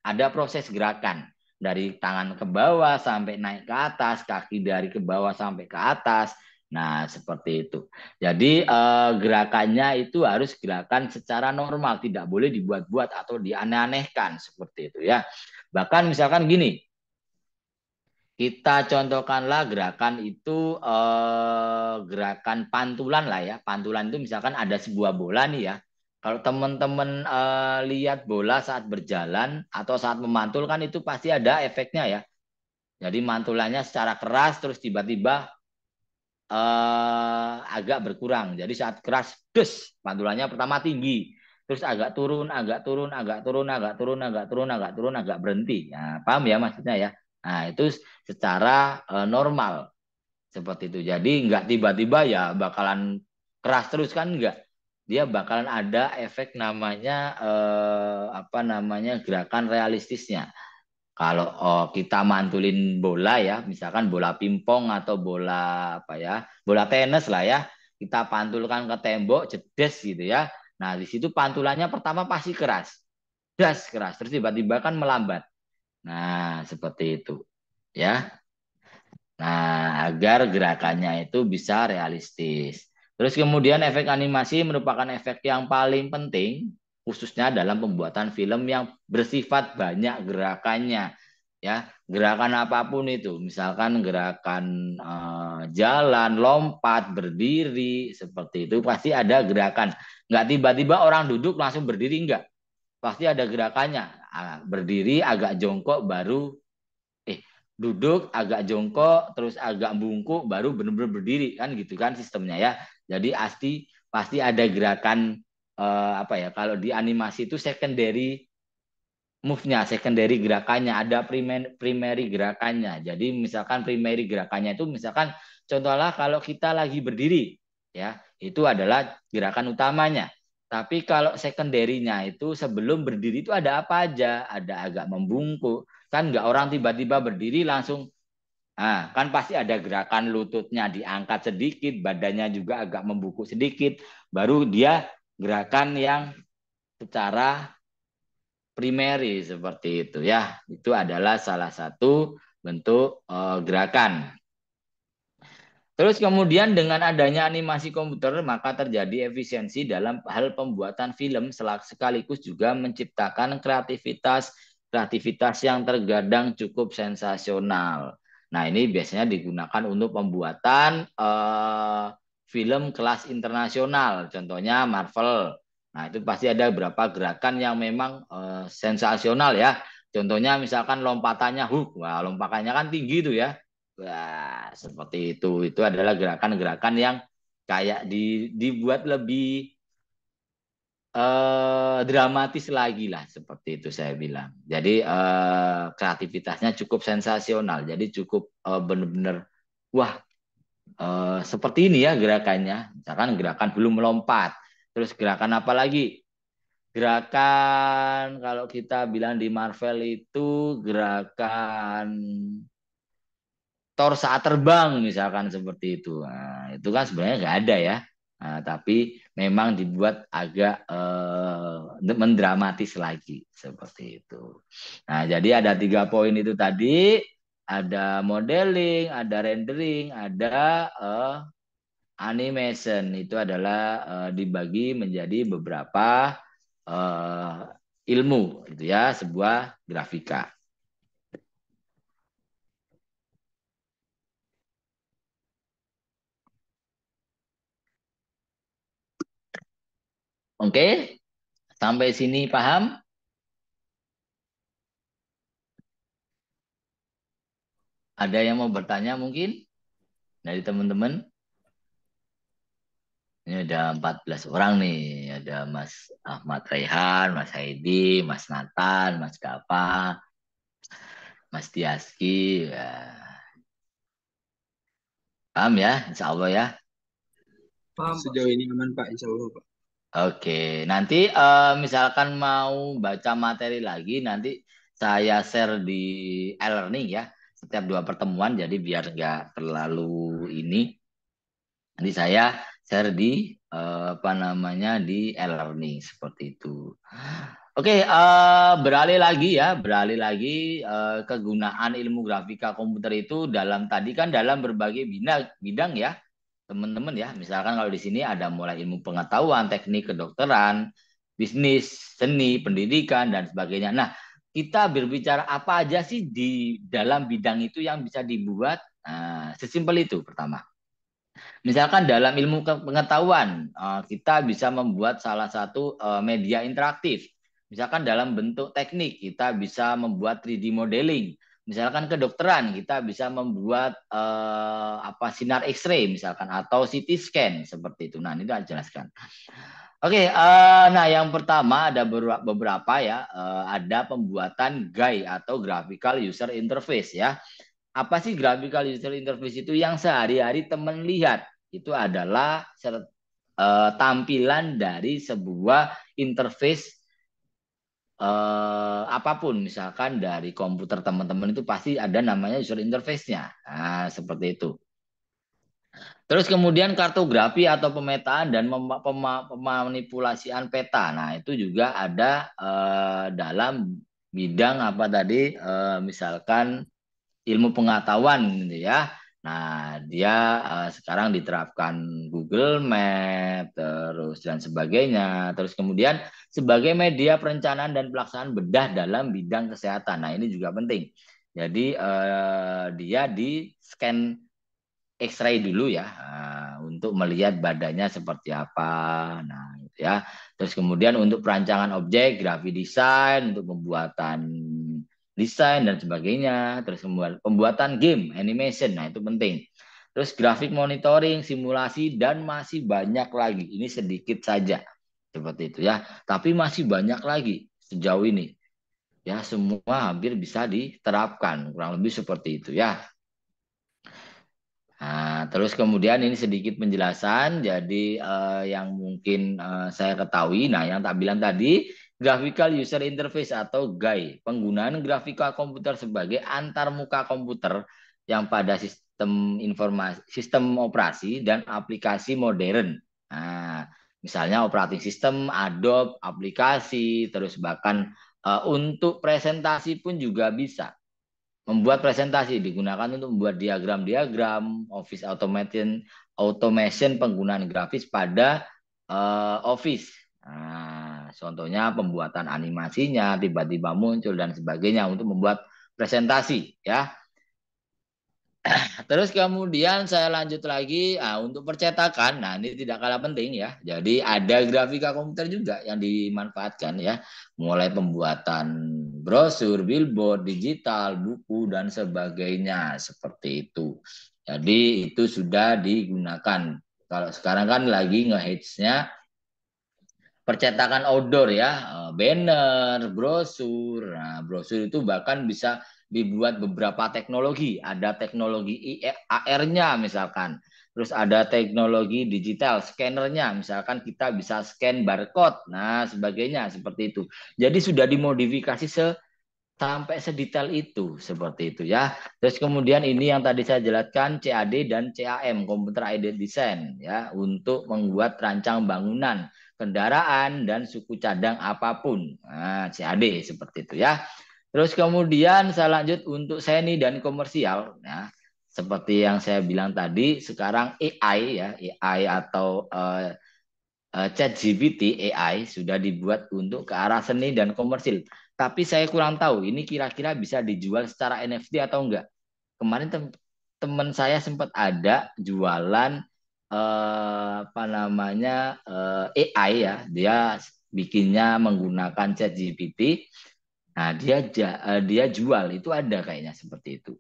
ada proses gerakan dari tangan ke bawah sampai naik ke atas kaki dari ke bawah sampai ke atas nah seperti itu jadi eh, gerakannya itu harus gerakan secara normal tidak boleh dibuat-buat atau dianeh-anehkan seperti itu ya Bahkan misalkan gini, kita contohkanlah gerakan itu eh, gerakan pantulan lah ya. Pantulan itu misalkan ada sebuah bola nih ya. Kalau teman-teman eh, lihat bola saat berjalan atau saat memantulkan itu pasti ada efeknya ya. Jadi mantulannya secara keras terus tiba-tiba eh, agak berkurang. Jadi saat keras, des, pantulannya pertama tinggi, terus agak turun, agak turun, agak turun, agak turun, agak turun, agak turun, agak berhenti. Ya, paham ya maksudnya ya? Nah, itu secara uh, normal seperti itu. Jadi nggak tiba-tiba ya bakalan keras terus kan enggak. Dia bakalan ada efek namanya uh, apa namanya gerakan realistisnya. Kalau oh, kita mantulin bola ya, misalkan bola pingpong atau bola apa ya, bola tenis lah ya, kita pantulkan ke tembok, jedes gitu ya Nah, di situ pantulannya pertama pasti keras. Das keras, terus tiba-tiba kan melambat. Nah, seperti itu. Ya. Nah, agar gerakannya itu bisa realistis. Terus kemudian efek animasi merupakan efek yang paling penting khususnya dalam pembuatan film yang bersifat banyak gerakannya. Ya, gerakan apapun itu, misalkan gerakan eh, jalan, lompat, berdiri, seperti itu pasti ada gerakan Enggak tiba-tiba orang duduk langsung berdiri, enggak. Pasti ada gerakannya. Ah, berdiri, agak jongkok, baru eh duduk, agak jongkok, terus agak bungkuk, baru benar-benar berdiri kan gitu kan sistemnya ya. Jadi pasti pasti ada gerakan eh, apa ya? Kalau di animasi itu secondary move-nya, secondary gerakannya, ada primer, primary gerakannya. Jadi misalkan primary gerakannya itu misalkan contohlah kalau kita lagi berdiri, ya itu adalah gerakan utamanya tapi kalau sekunderinya itu sebelum berdiri itu ada apa aja ada agak membungkuk kan nggak orang tiba-tiba berdiri langsung ah kan pasti ada gerakan lututnya diangkat sedikit badannya juga agak membungkuk sedikit baru dia gerakan yang secara primary seperti itu ya itu adalah salah satu bentuk uh, gerakan Terus kemudian dengan adanya animasi komputer maka terjadi efisiensi dalam hal pembuatan film sekaligus juga menciptakan kreativitas kreativitas yang tergadang cukup sensasional. Nah, ini biasanya digunakan untuk pembuatan eh, film kelas internasional, contohnya Marvel. Nah, itu pasti ada beberapa gerakan yang memang eh, sensasional ya. Contohnya misalkan lompatannya Hulk. Wah, lompatannya kan tinggi tuh ya. Wah, seperti itu. Itu adalah gerakan-gerakan yang kayak di, dibuat lebih eh, dramatis lagi lah, seperti itu saya bilang. Jadi eh, kreativitasnya cukup sensasional. Jadi cukup bener eh, benar-benar wah eh, seperti ini ya gerakannya. Misalkan gerakan belum melompat, terus gerakan apa lagi? Gerakan kalau kita bilang di Marvel itu gerakan tor saat terbang misalkan seperti itu. Nah, itu kan sebenarnya nggak ada ya. Nah, tapi memang dibuat agak eh, mendramatis lagi seperti itu. Nah, jadi ada tiga poin itu tadi, ada modeling, ada rendering, ada eh, animation. Itu adalah eh, dibagi menjadi beberapa eh, ilmu, gitu ya, sebuah grafika. Oke? Okay? Sampai sini paham? Ada yang mau bertanya mungkin? Dari teman-teman? Ini ada 14 orang nih. Ada Mas Ahmad Rehan, Mas Haidi, Mas Nathan, Mas Gapa, Mas Tiaski. Ya. Paham ya? Insya Allah ya. Paham. Sejauh ini aman Pak, Insya Allah Pak. Oke, nanti uh, misalkan mau baca materi lagi, nanti saya share di e-learning ya setiap dua pertemuan, jadi biar nggak terlalu ini. Nanti saya share di uh, apa namanya di e-learning seperti itu. Oke, uh, beralih lagi ya, beralih lagi kegunaan ilmu grafika komputer itu dalam tadi kan dalam berbagai bidang, bidang ya teman-teman ya, misalkan kalau di sini ada mulai ilmu pengetahuan, teknik kedokteran, bisnis, seni, pendidikan dan sebagainya. Nah, kita berbicara apa aja sih di dalam bidang itu yang bisa dibuat nah, sesimpel itu pertama. Misalkan dalam ilmu pengetahuan eh, kita bisa membuat salah satu eh, media interaktif. Misalkan dalam bentuk teknik kita bisa membuat 3D modeling misalkan kedokteran kita bisa membuat eh, apa sinar X-ray misalkan atau CT scan seperti itu. Nah ini saya jelaskan. Oke, eh, nah yang pertama ada beberapa ya, eh, ada pembuatan GUI atau graphical user interface ya. Apa sih graphical user interface itu yang sehari-hari teman lihat? Itu adalah eh, tampilan dari sebuah interface eh, apapun misalkan dari komputer teman-teman itu pasti ada namanya user interface-nya. Nah, seperti itu. Terus kemudian kartografi atau pemetaan dan pemanipulasian peta. Nah, itu juga ada eh, dalam bidang apa tadi eh, misalkan ilmu pengetahuan gitu ya. Nah, dia uh, sekarang diterapkan Google Map terus dan sebagainya. Terus kemudian sebagai media perencanaan dan pelaksanaan bedah dalam bidang kesehatan. Nah, ini juga penting. Jadi uh, dia di scan X-ray dulu ya uh, untuk melihat badannya seperti apa. Nah, gitu ya. Terus kemudian untuk perancangan objek, grafik desain, untuk pembuatan desain dan sebagainya, terus pembuatan game, animation, nah itu penting. Terus grafik monitoring, simulasi dan masih banyak lagi. Ini sedikit saja seperti itu ya, tapi masih banyak lagi sejauh ini. Ya, semua hampir bisa diterapkan, kurang lebih seperti itu ya. Nah, terus kemudian ini sedikit penjelasan, jadi eh, yang mungkin eh, saya ketahui, nah yang tak bilang tadi, Graphical User Interface atau GUI, penggunaan grafika komputer sebagai antarmuka komputer yang pada sistem informasi, sistem operasi dan aplikasi modern. Nah, misalnya operating system, Adobe, aplikasi, terus bahkan uh, untuk presentasi pun juga bisa. Membuat presentasi digunakan untuk membuat diagram-diagram, office automation, automation penggunaan grafis pada uh, office. Nah, Contohnya pembuatan animasinya tiba-tiba muncul dan sebagainya untuk membuat presentasi ya. Terus kemudian saya lanjut lagi nah, untuk percetakan. Nah, ini tidak kalah penting ya. Jadi ada grafika komputer juga yang dimanfaatkan ya. Mulai pembuatan brosur, billboard, digital, buku dan sebagainya seperti itu. Jadi itu sudah digunakan. Kalau sekarang kan lagi ngehitsnya percetakan outdoor ya, eh, banner, brosur. Nah, brosur itu bahkan bisa dibuat beberapa teknologi. Ada teknologi e, AR-nya misalkan. Terus ada teknologi digital, scannernya misalkan kita bisa scan barcode. Nah, sebagainya seperti itu. Jadi sudah dimodifikasi se sampai sedetail itu seperti itu ya. Terus kemudian ini yang tadi saya jelaskan CAD dan CAM, computer aided design ya untuk membuat rancang bangunan kendaraan dan suku cadang apapun. Nah, CAD seperti itu ya. Terus kemudian saya lanjut untuk seni dan komersial. ya. seperti yang saya bilang tadi, sekarang AI ya, AI atau uh, uh, ChatGPT AI sudah dibuat untuk ke arah seni dan komersil. Tapi saya kurang tahu ini kira-kira bisa dijual secara NFT atau enggak. Kemarin teman saya sempat ada jualan Eh, apa namanya eh, AI ya dia bikinnya menggunakan chat GPT nah dia eh, dia jual itu ada kayaknya seperti itu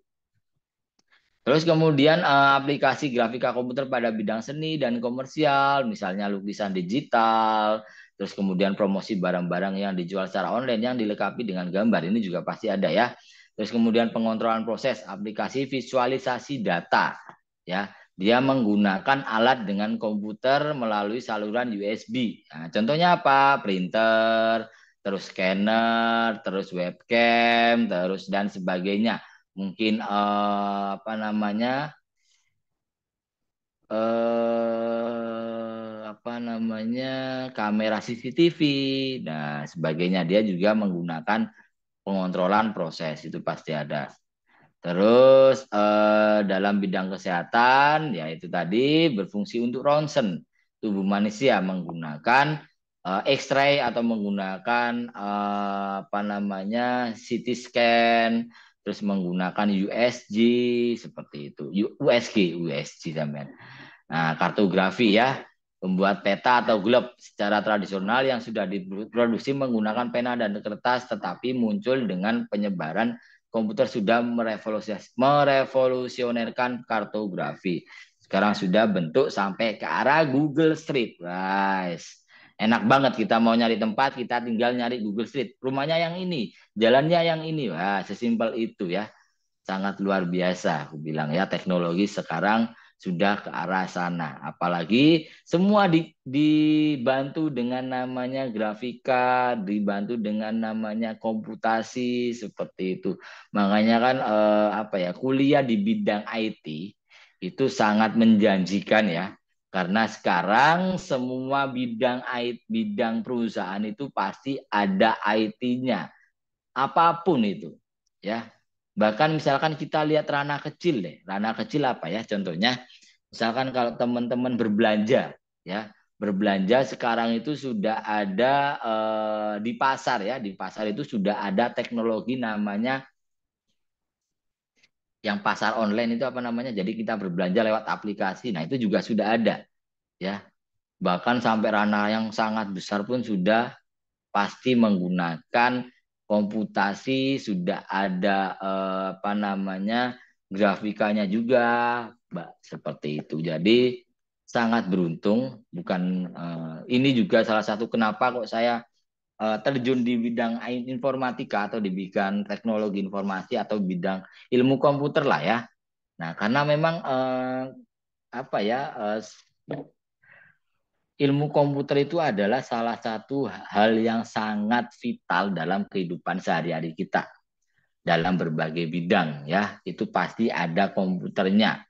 Terus kemudian eh, aplikasi grafika komputer pada bidang seni dan komersial, misalnya lukisan digital, terus kemudian promosi barang-barang yang dijual secara online yang dilengkapi dengan gambar ini juga pasti ada ya. Terus kemudian pengontrolan proses aplikasi visualisasi data ya dia menggunakan alat dengan komputer melalui saluran USB. Nah, contohnya apa? Printer, terus scanner, terus webcam, terus dan sebagainya. Mungkin eh, apa namanya? eh, apa namanya? kamera CCTV dan nah, sebagainya. Dia juga menggunakan pengontrolan proses itu pasti ada. Terus eh, dalam bidang kesehatan yaitu tadi berfungsi untuk ronsen tubuh manusia menggunakan eh, X-ray atau menggunakan eh, apa namanya CT scan terus menggunakan USG seperti itu USG USG sampean. Nah, kartografi ya membuat peta atau glob secara tradisional yang sudah diproduksi menggunakan pena dan kertas tetapi muncul dengan penyebaran komputer sudah merevolusi merevolusionerkan kartografi. Sekarang sudah bentuk sampai ke arah Google Street, guys. Enak banget kita mau nyari tempat, kita tinggal nyari Google Street. Rumahnya yang ini, jalannya yang ini. Wah, sesimpel itu ya. Sangat luar biasa, aku bilang ya. Teknologi sekarang sudah ke arah sana. Apalagi semua di, dibantu dengan namanya grafika, dibantu dengan namanya komputasi seperti itu. Makanya kan eh, apa ya kuliah di bidang IT itu sangat menjanjikan ya. Karena sekarang semua bidang IT, bidang perusahaan itu pasti ada IT-nya. Apapun itu, ya Bahkan misalkan kita lihat ranah kecil deh, ranah kecil apa ya contohnya? Misalkan kalau teman-teman berbelanja ya, berbelanja sekarang itu sudah ada eh, di pasar ya, di pasar itu sudah ada teknologi namanya yang pasar online itu apa namanya? Jadi kita berbelanja lewat aplikasi. Nah, itu juga sudah ada ya. Bahkan sampai ranah yang sangat besar pun sudah pasti menggunakan komputasi, sudah ada eh, apa namanya grafikanya juga, Mbak, seperti itu. Jadi sangat beruntung, bukan eh, ini juga salah satu kenapa kok saya eh, terjun di bidang informatika atau di bidang teknologi informasi atau bidang ilmu komputer lah ya. Nah, karena memang eh, apa ya eh, ilmu komputer itu adalah salah satu hal yang sangat vital dalam kehidupan sehari-hari kita. Dalam berbagai bidang ya, itu pasti ada komputernya.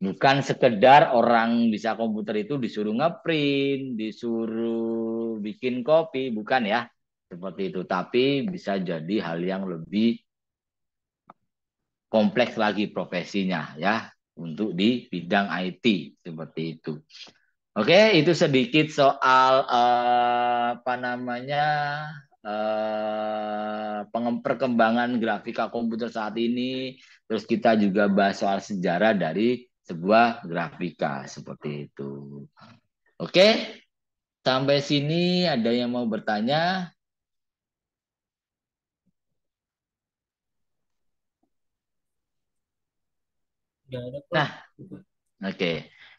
Bukan sekedar orang bisa komputer itu disuruh ngeprint, disuruh bikin kopi, bukan ya. Seperti itu, tapi bisa jadi hal yang lebih kompleks lagi profesinya ya untuk di bidang IT seperti itu. Oke, itu sedikit soal uh, apa namanya uh, perkembangan grafika komputer saat ini. Terus kita juga bahas soal sejarah dari sebuah grafika seperti itu. Oke, sampai sini ada yang mau bertanya? Nah, oke. Okay.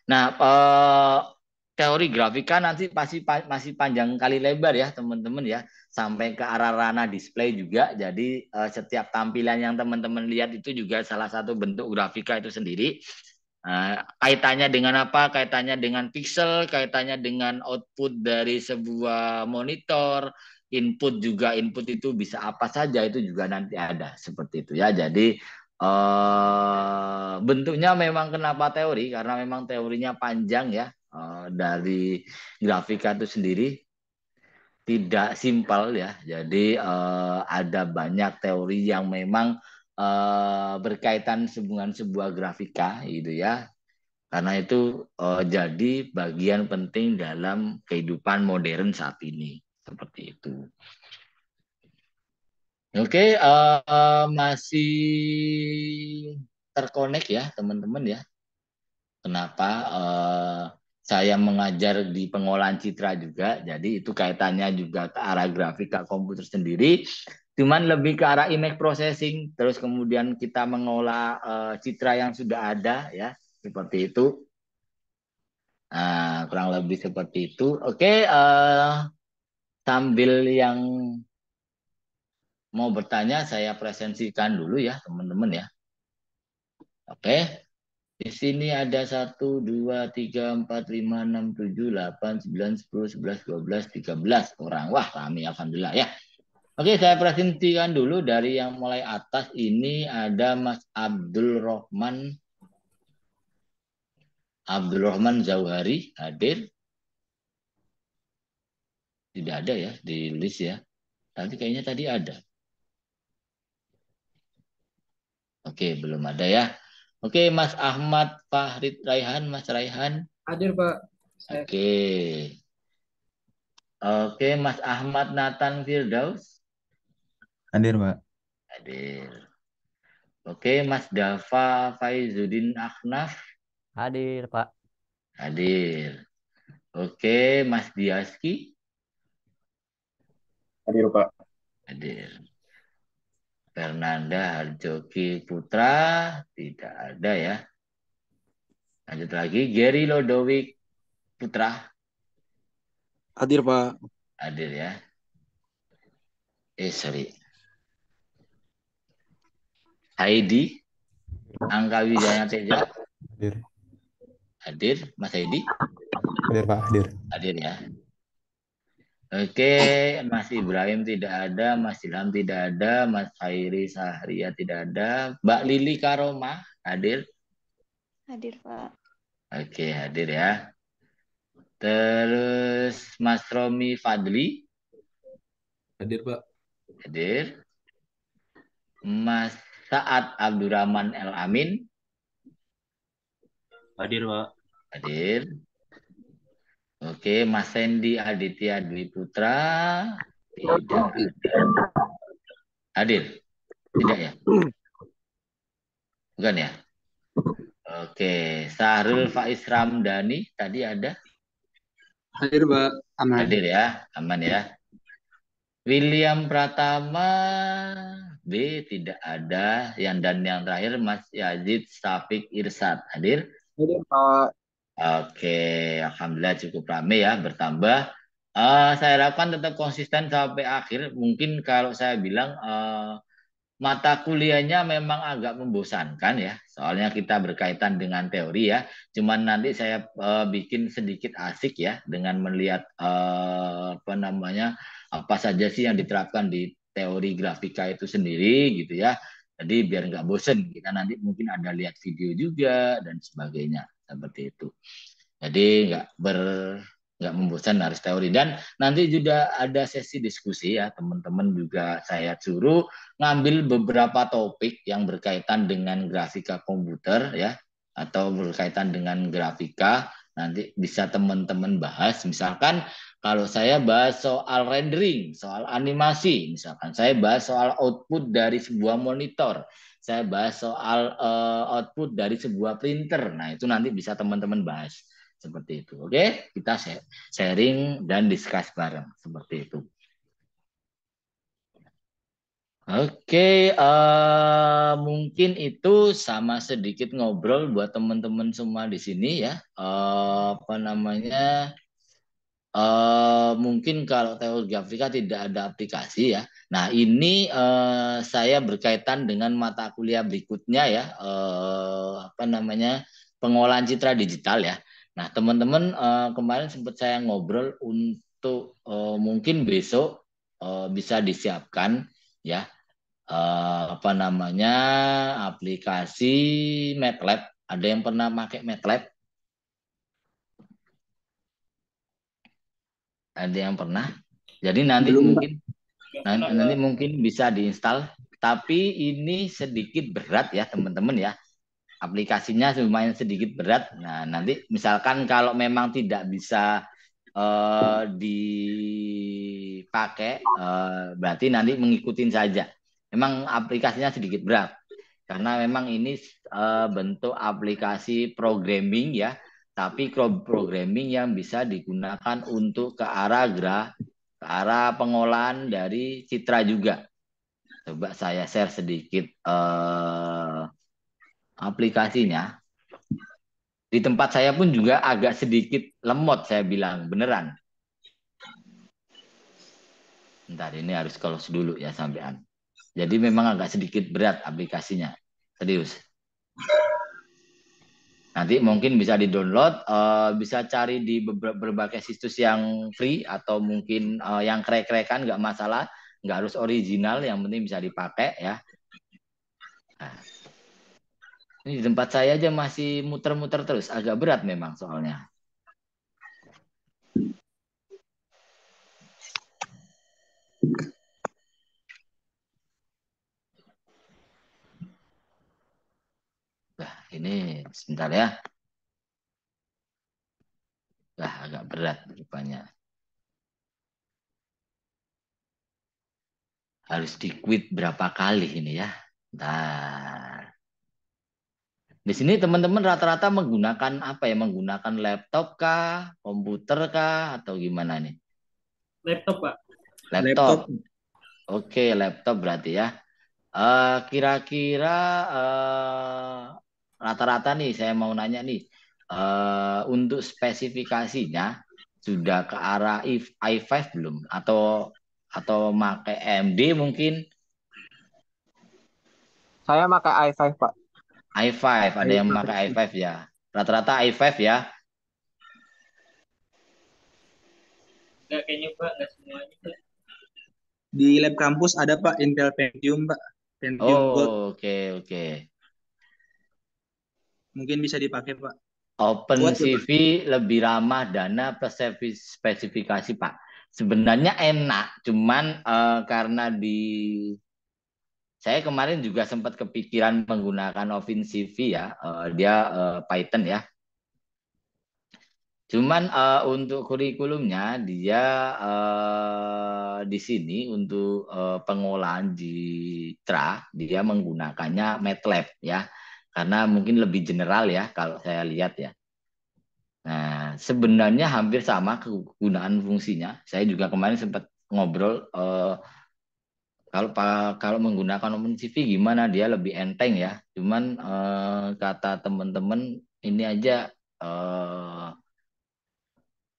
Nah, uh, teori grafika nanti pasti masih panjang kali lebar ya teman-teman ya sampai ke arah ranah display juga jadi eh, setiap tampilan yang teman-teman lihat itu juga salah satu bentuk grafika itu sendiri eh, kaitannya dengan apa kaitannya dengan pixel kaitannya dengan output dari sebuah monitor input juga input itu bisa apa saja itu juga nanti ada seperti itu ya jadi eh, bentuknya memang kenapa teori karena memang teorinya panjang ya Eh, dari grafika itu sendiri tidak simpel ya. Jadi uh, ada banyak teori yang memang uh, berkaitan dengan sebuah grafika gitu ya. Karena itu uh, jadi bagian penting dalam kehidupan modern saat ini seperti itu. Oke, okay, uh, masih terkonek ya teman-teman ya. Kenapa? Uh, saya mengajar di pengolahan citra juga, jadi itu kaitannya juga ke arah grafik, ke komputer sendiri. Cuman lebih ke arah image processing, terus kemudian kita mengolah uh, citra yang sudah ada, ya seperti itu. Nah, kurang lebih seperti itu. Oke, uh, sambil yang mau bertanya, saya presensikan dulu ya, teman-teman ya. Oke. Di sini ada 1, 2, 3, 4, 5, 6, 7, 8, 9, 10, 11, 12, 13 orang. Wah, kami Alhamdulillah ya. Oke, saya presentikan dulu dari yang mulai atas. Ini ada Mas Abdul Rahman. Abdul Rahman Zauhari hadir. Tidak ada ya di list ya. Tapi kayaknya tadi ada. Oke, belum ada ya. Oke, Mas Ahmad Fahrid Raihan, Mas Raihan. Hadir, Pak. Okay. Oke. Oke, Mas Ahmad Nathan Firdaus. Hadir, Pak. Hadir. Oke, Mas Dafa Faizuddin Aknaf. Hadir, Pak. Hadir. Oke, Mas Diaski. Hadir, Pak. Hadir. Fernanda Harjoki Putra tidak ada ya. Lanjut lagi Gary Lodowik Putra. Hadir Pak. Hadir ya. Eh sorry. Heidi Angga Wijaya Teja. Hadir. Hadir Mas Heidi. Hadir Pak. Hadir. Hadir ya. Oke, Mas Ibrahim tidak ada, Mas Ilham tidak ada, Mas Khairi Sahria tidak ada, Mbak Lili Karoma hadir? Hadir Pak. Oke, hadir ya. Terus Mas Romi Fadli? Hadir Pak. Hadir. Mas Saat Abdurrahman El Amin? Hadir Pak. Hadir. Oke, Mas Sandy Aditya Dwi Putra tidak hadir. Tidak ya? Bukan ya? Oke, Sahrul Faiz Ramdhani tadi ada? Hadir, Pak. Aman. Hadir ya, aman ya. William Pratama B tidak ada yang dan yang terakhir Mas Yazid Safik Irsad hadir. Hadir Pak. Oke, alhamdulillah cukup ramai ya bertambah. Uh, saya harapkan tetap konsisten sampai akhir. Mungkin kalau saya bilang uh, mata kuliahnya memang agak membosankan ya. Soalnya kita berkaitan dengan teori ya. Cuman nanti saya uh, bikin sedikit asik ya dengan melihat uh, apa namanya apa saja sih yang diterapkan di teori grafika itu sendiri gitu ya. Jadi biar nggak bosen kita nanti mungkin ada lihat video juga dan sebagainya seperti itu. Jadi nggak ber nggak membosan harus teori dan nanti juga ada sesi diskusi ya teman-teman juga saya suruh ngambil beberapa topik yang berkaitan dengan grafika komputer ya atau berkaitan dengan grafika nanti bisa teman-teman bahas misalkan kalau saya bahas soal rendering soal animasi misalkan saya bahas soal output dari sebuah monitor saya bahas soal uh, output dari sebuah printer. Nah, itu nanti bisa teman-teman bahas seperti itu. Oke, kita sharing dan discuss bareng seperti itu. Oke, uh, mungkin itu sama sedikit ngobrol buat teman-teman semua di sini ya. Uh, apa namanya? Eh, mungkin kalau teknologi Afrika tidak ada aplikasi ya. Nah ini uh, saya berkaitan dengan mata kuliah berikutnya ya, uh, apa namanya pengolahan citra digital ya. Nah teman-teman uh, kemarin sempat saya ngobrol untuk uh, mungkin besok uh, bisa disiapkan ya uh, apa namanya aplikasi MATLAB. Ada yang pernah pakai MATLAB? ada yang pernah. Jadi nanti Belum, mungkin nanti, nanti mungkin bisa diinstal, tapi ini sedikit berat ya teman-teman ya. Aplikasinya lumayan sedikit berat. Nah nanti misalkan kalau memang tidak bisa uh, dipakai, uh, berarti nanti mengikutin saja. Memang aplikasinya sedikit berat karena memang ini uh, bentuk aplikasi programming ya tapi programming yang bisa digunakan untuk ke arah gra, ke arah pengolahan dari citra juga. Coba saya share sedikit eh, aplikasinya. Di tempat saya pun juga agak sedikit lemot saya bilang, beneran. Ntar ini harus close dulu ya sampean. Jadi memang agak sedikit berat aplikasinya. Serius. Nanti mungkin bisa di-download, eh, bisa cari di berbagai situs yang free atau mungkin uh, yang krek-krekan nggak masalah, nggak harus original, yang penting bisa dipakai ya. Nah. Ini di tempat saya aja masih muter-muter terus, agak berat memang soalnya. Thank you. Ini sebentar ya. Wah, agak berat rupanya. Harus di-quit berapa kali ini ya. Bentar. Di sini teman-teman rata-rata menggunakan apa ya? Menggunakan laptop kah, komputer kah, atau gimana nih? Laptop, Pak. Laptop. laptop. Oke, laptop berarti ya. Eh, kira-kira uh, uh, rata-rata nih saya mau nanya nih uh, untuk spesifikasinya sudah ke arah i5 belum atau atau pakai AMD mungkin saya pakai i5 pak i5 ada i5. Iya, yang pakai i5 ya rata-rata i5 ya Enggak kayaknya pak enggak semuanya pak. di lab kampus ada pak Intel Pentium pak Pentium oh oke oke okay, okay mungkin bisa dipakai Pak. Open Buat CV lebih ramah dana plus spesifikasi Pak. Sebenarnya enak, cuman uh, karena di saya kemarin juga sempat kepikiran menggunakan open CV ya, uh, dia uh, Python ya. Cuman uh, untuk kurikulumnya dia uh, di sini untuk uh, pengolahan tra dia menggunakannya MATLAB ya karena mungkin lebih general ya kalau saya lihat ya. Nah, sebenarnya hampir sama kegunaan fungsinya. Saya juga kemarin sempat ngobrol eh, kalau kalau menggunakan CV gimana dia lebih enteng ya. Cuman eh, kata teman-teman ini aja eh,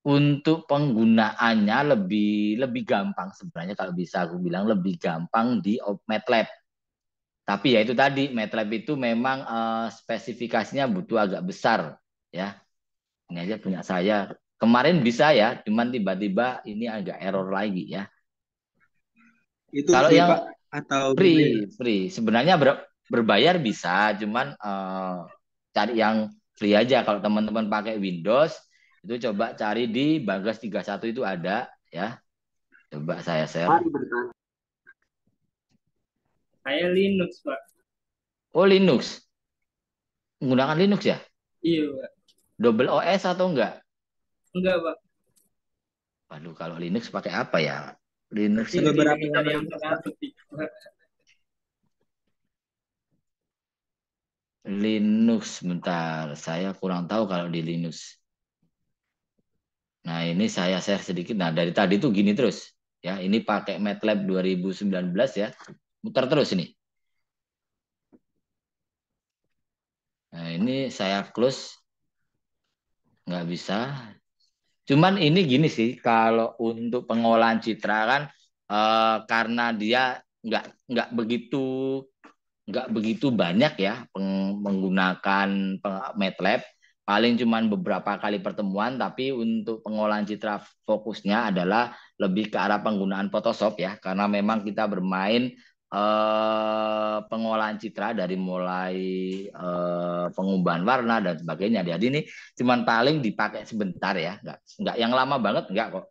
untuk penggunaannya lebih lebih gampang sebenarnya kalau bisa aku bilang lebih gampang di MATLAB tapi ya itu tadi MATLAB itu memang uh, spesifikasinya butuh agak besar ya. Ini aja punya saya. Kemarin bisa ya, cuman tiba-tiba ini agak error lagi ya. Itu kalau free, yang Pak, atau free, free. Sebenarnya ber, berbayar bisa, cuman uh, cari yang free aja kalau teman-teman pakai Windows itu coba cari di Bagas 31 itu ada ya. Coba saya share. Saya Linux, Pak. Oh, Linux. Menggunakan Linux ya? Iya, Pak. Double OS atau enggak? Enggak, Pak. Waduh, kalau Linux pakai apa ya? Linux berapa beberapa yang Linux bentar, saya kurang tahu kalau di Linux. Nah, ini saya share sedikit. Nah, dari tadi tuh gini terus. Ya, ini pakai MATLAB 2019 ya. Muter terus ini. Nah, ini saya close. Nggak bisa. Cuman ini gini sih, kalau untuk pengolahan citra kan eh, karena dia nggak nggak begitu nggak begitu banyak ya peng, menggunakan peng, MATLAB paling cuman beberapa kali pertemuan tapi untuk pengolahan citra fokusnya adalah lebih ke arah penggunaan Photoshop ya karena memang kita bermain eh, pengolahan citra dari mulai eh, pengubahan warna dan sebagainya. Jadi ini cuman paling dipakai sebentar ya, nggak nggak yang lama banget nggak kok,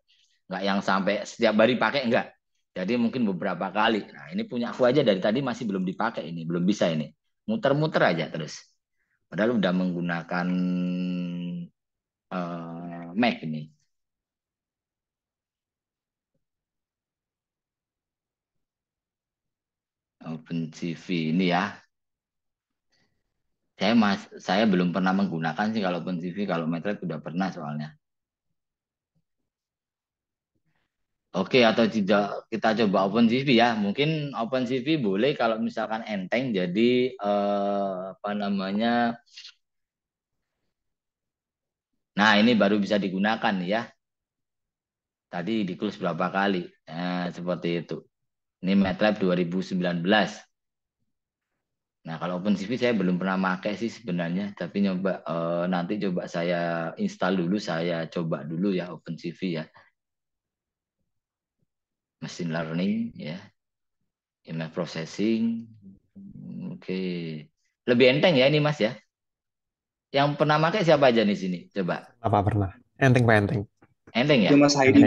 nggak yang sampai setiap hari pakai nggak. Jadi mungkin beberapa kali. Nah ini punya aku aja dari tadi masih belum dipakai ini, belum bisa ini, muter-muter aja terus. Padahal udah menggunakan eh, Mac ini. Open CV ini ya. Saya mas, saya belum pernah menggunakan sih kalau Open CV, kalau Metric sudah pernah soalnya. Oke atau tidak kita coba Open CV ya. Mungkin Open CV boleh kalau misalkan enteng jadi eh, apa namanya. Nah ini baru bisa digunakan ya. Tadi di close berapa kali. Nah, seperti itu. Ini MATLAB 2019. Nah, kalau OpenCV saya belum pernah pakai sih sebenarnya, tapi nyoba eh, nanti coba saya install dulu, saya coba dulu ya OpenCV ya. Mesin learning ya. Image processing. Oke. Okay. Lebih enteng ya ini Mas ya. Yang pernah pakai siapa aja di sini? Coba. Apa pernah? Enteng Pak enteng. Enteng ya? Itu Mas Haidi.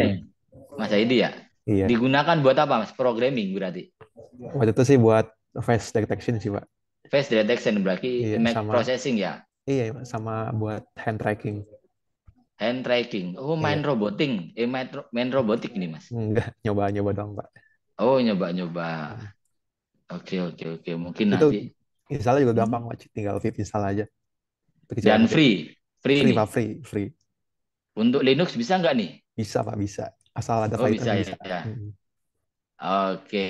Mas Haidi ya? Iya. Digunakan buat apa mas? Programming berarti? Waktu itu sih buat face detection sih pak. Face detection berarti iya, make sama, processing ya? Iya sama buat hand tracking. Hand tracking. Oh iya. main iya. roboting? Eh main, main robotik nih mas? Enggak, nyoba-nyoba dong pak. Oh nyoba-nyoba. Oke oke oke mungkin itu, nanti. Install juga gampang pak, tinggal fit install aja. Dan free, free, free, free, free. Untuk Linux bisa nggak nih? Bisa pak, bisa asal ada oh, bisa, bisa. Ya, ya. Hmm. Oke,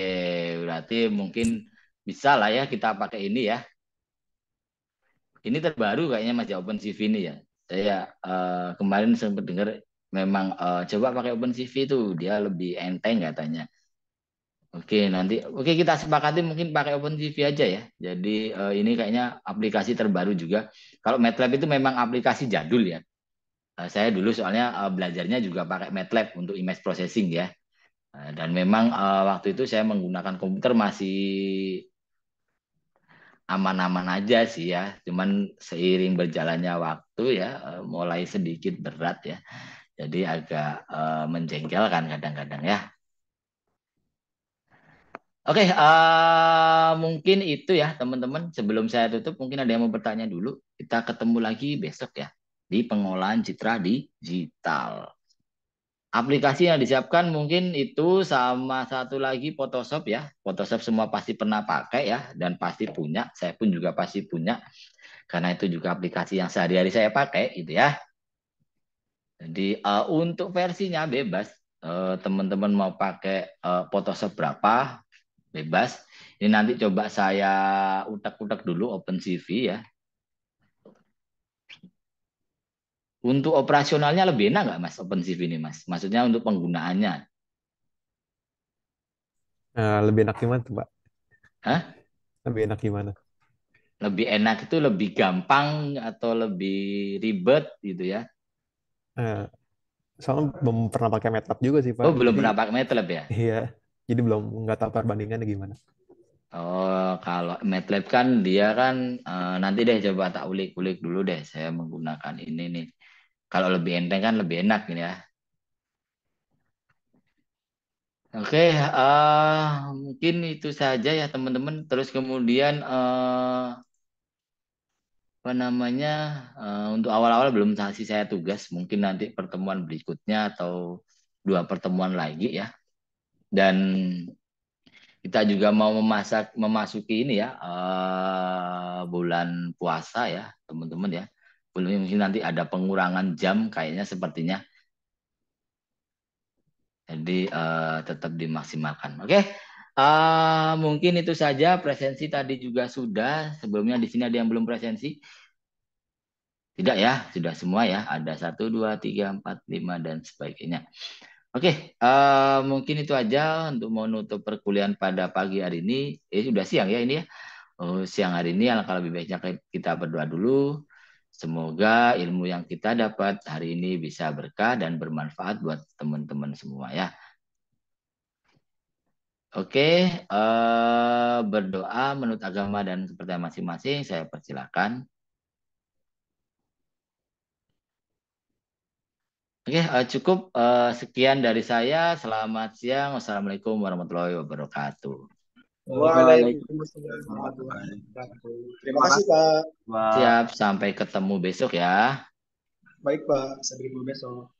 berarti mungkin bisa lah ya kita pakai ini ya. Ini terbaru kayaknya Mas ya, Open CV ini ya. Saya uh, kemarin sempat dengar memang uh, coba pakai Open CV itu dia lebih enteng katanya. Oke, nanti oke kita sepakati mungkin pakai Open CV aja ya. Jadi uh, ini kayaknya aplikasi terbaru juga. Kalau MATLAB itu memang aplikasi jadul ya. Eh, saya dulu soalnya eh, belajarnya juga pakai MATLAB untuk image processing ya. Eh, dan memang waktu itu saya menggunakan komputer masih aman-aman aja sih ya. Cuman seiring berjalannya waktu ya mulai sedikit berat ya. Jadi agak menjengkelkan kadang-kadang ya. Oke, uh, mungkin itu ya teman-teman. Sebelum saya tutup, mungkin ada yang mau bertanya dulu. Kita ketemu lagi besok ya di pengolahan citra digital. Aplikasi yang disiapkan mungkin itu sama satu lagi Photoshop ya. Photoshop semua pasti pernah pakai ya dan pasti punya. Saya pun juga pasti punya karena itu juga aplikasi yang sehari-hari saya pakai gitu ya. Jadi uh, untuk versinya bebas. Eh, teman-teman uh, mau pakai uh, Photoshop berapa bebas. Ini nanti coba saya utak-utak dulu OpenCV ya. Untuk operasionalnya lebih enak nggak mas OpenCV ini mas? Maksudnya untuk penggunaannya? Nah, lebih enak gimana tuh pak? Hah? Lebih enak gimana? Lebih enak itu lebih gampang atau lebih ribet gitu ya? Nah, soalnya belum pernah pakai MATLAB juga sih pak. Oh belum jadi, pernah pakai MATLAB ya? Iya, jadi belum nggak tahu perbandingannya gimana. Oh, kalau MATLAB kan dia kan uh, nanti deh coba tak ulik-ulik dulu deh. Saya menggunakan ini nih. Kalau lebih enteng kan lebih enak ini gitu ya. Oke, okay, uh, eh, mungkin itu saja ya teman-teman. Terus kemudian uh, apa namanya uh, untuk awal-awal belum kasih saya tugas, mungkin nanti pertemuan berikutnya atau dua pertemuan lagi ya. Dan kita juga mau memasak memasuki ini ya uh, bulan puasa ya teman-teman ya belum mungkin nanti ada pengurangan jam kayaknya sepertinya jadi uh, tetap dimaksimalkan oke okay? uh, eh, mungkin itu saja presensi tadi juga sudah sebelumnya di sini ada yang belum presensi tidak ya sudah semua ya ada satu dua tiga empat lima dan sebagainya Oke, okay, uh, eh, mungkin itu aja untuk menutup perkuliahan pada pagi hari ini. Eh, sudah siang ya ini ya. Oh, siang hari ini kalau lebih baiknya kita berdoa dulu. Semoga ilmu yang kita dapat hari ini bisa berkah dan bermanfaat buat teman-teman semua ya. Oke, eh, berdoa menurut agama dan kepercayaan masing-masing saya persilakan. Oke, eh, cukup eh, sekian dari saya. Selamat siang. Wassalamualaikum warahmatullahi wabarakatuh. Waalaikumsalam Waalaikumsalam. Terima kasih Pak. Siap, sampai ketemu besok ya. Baik Pak, sampai ketemu besok.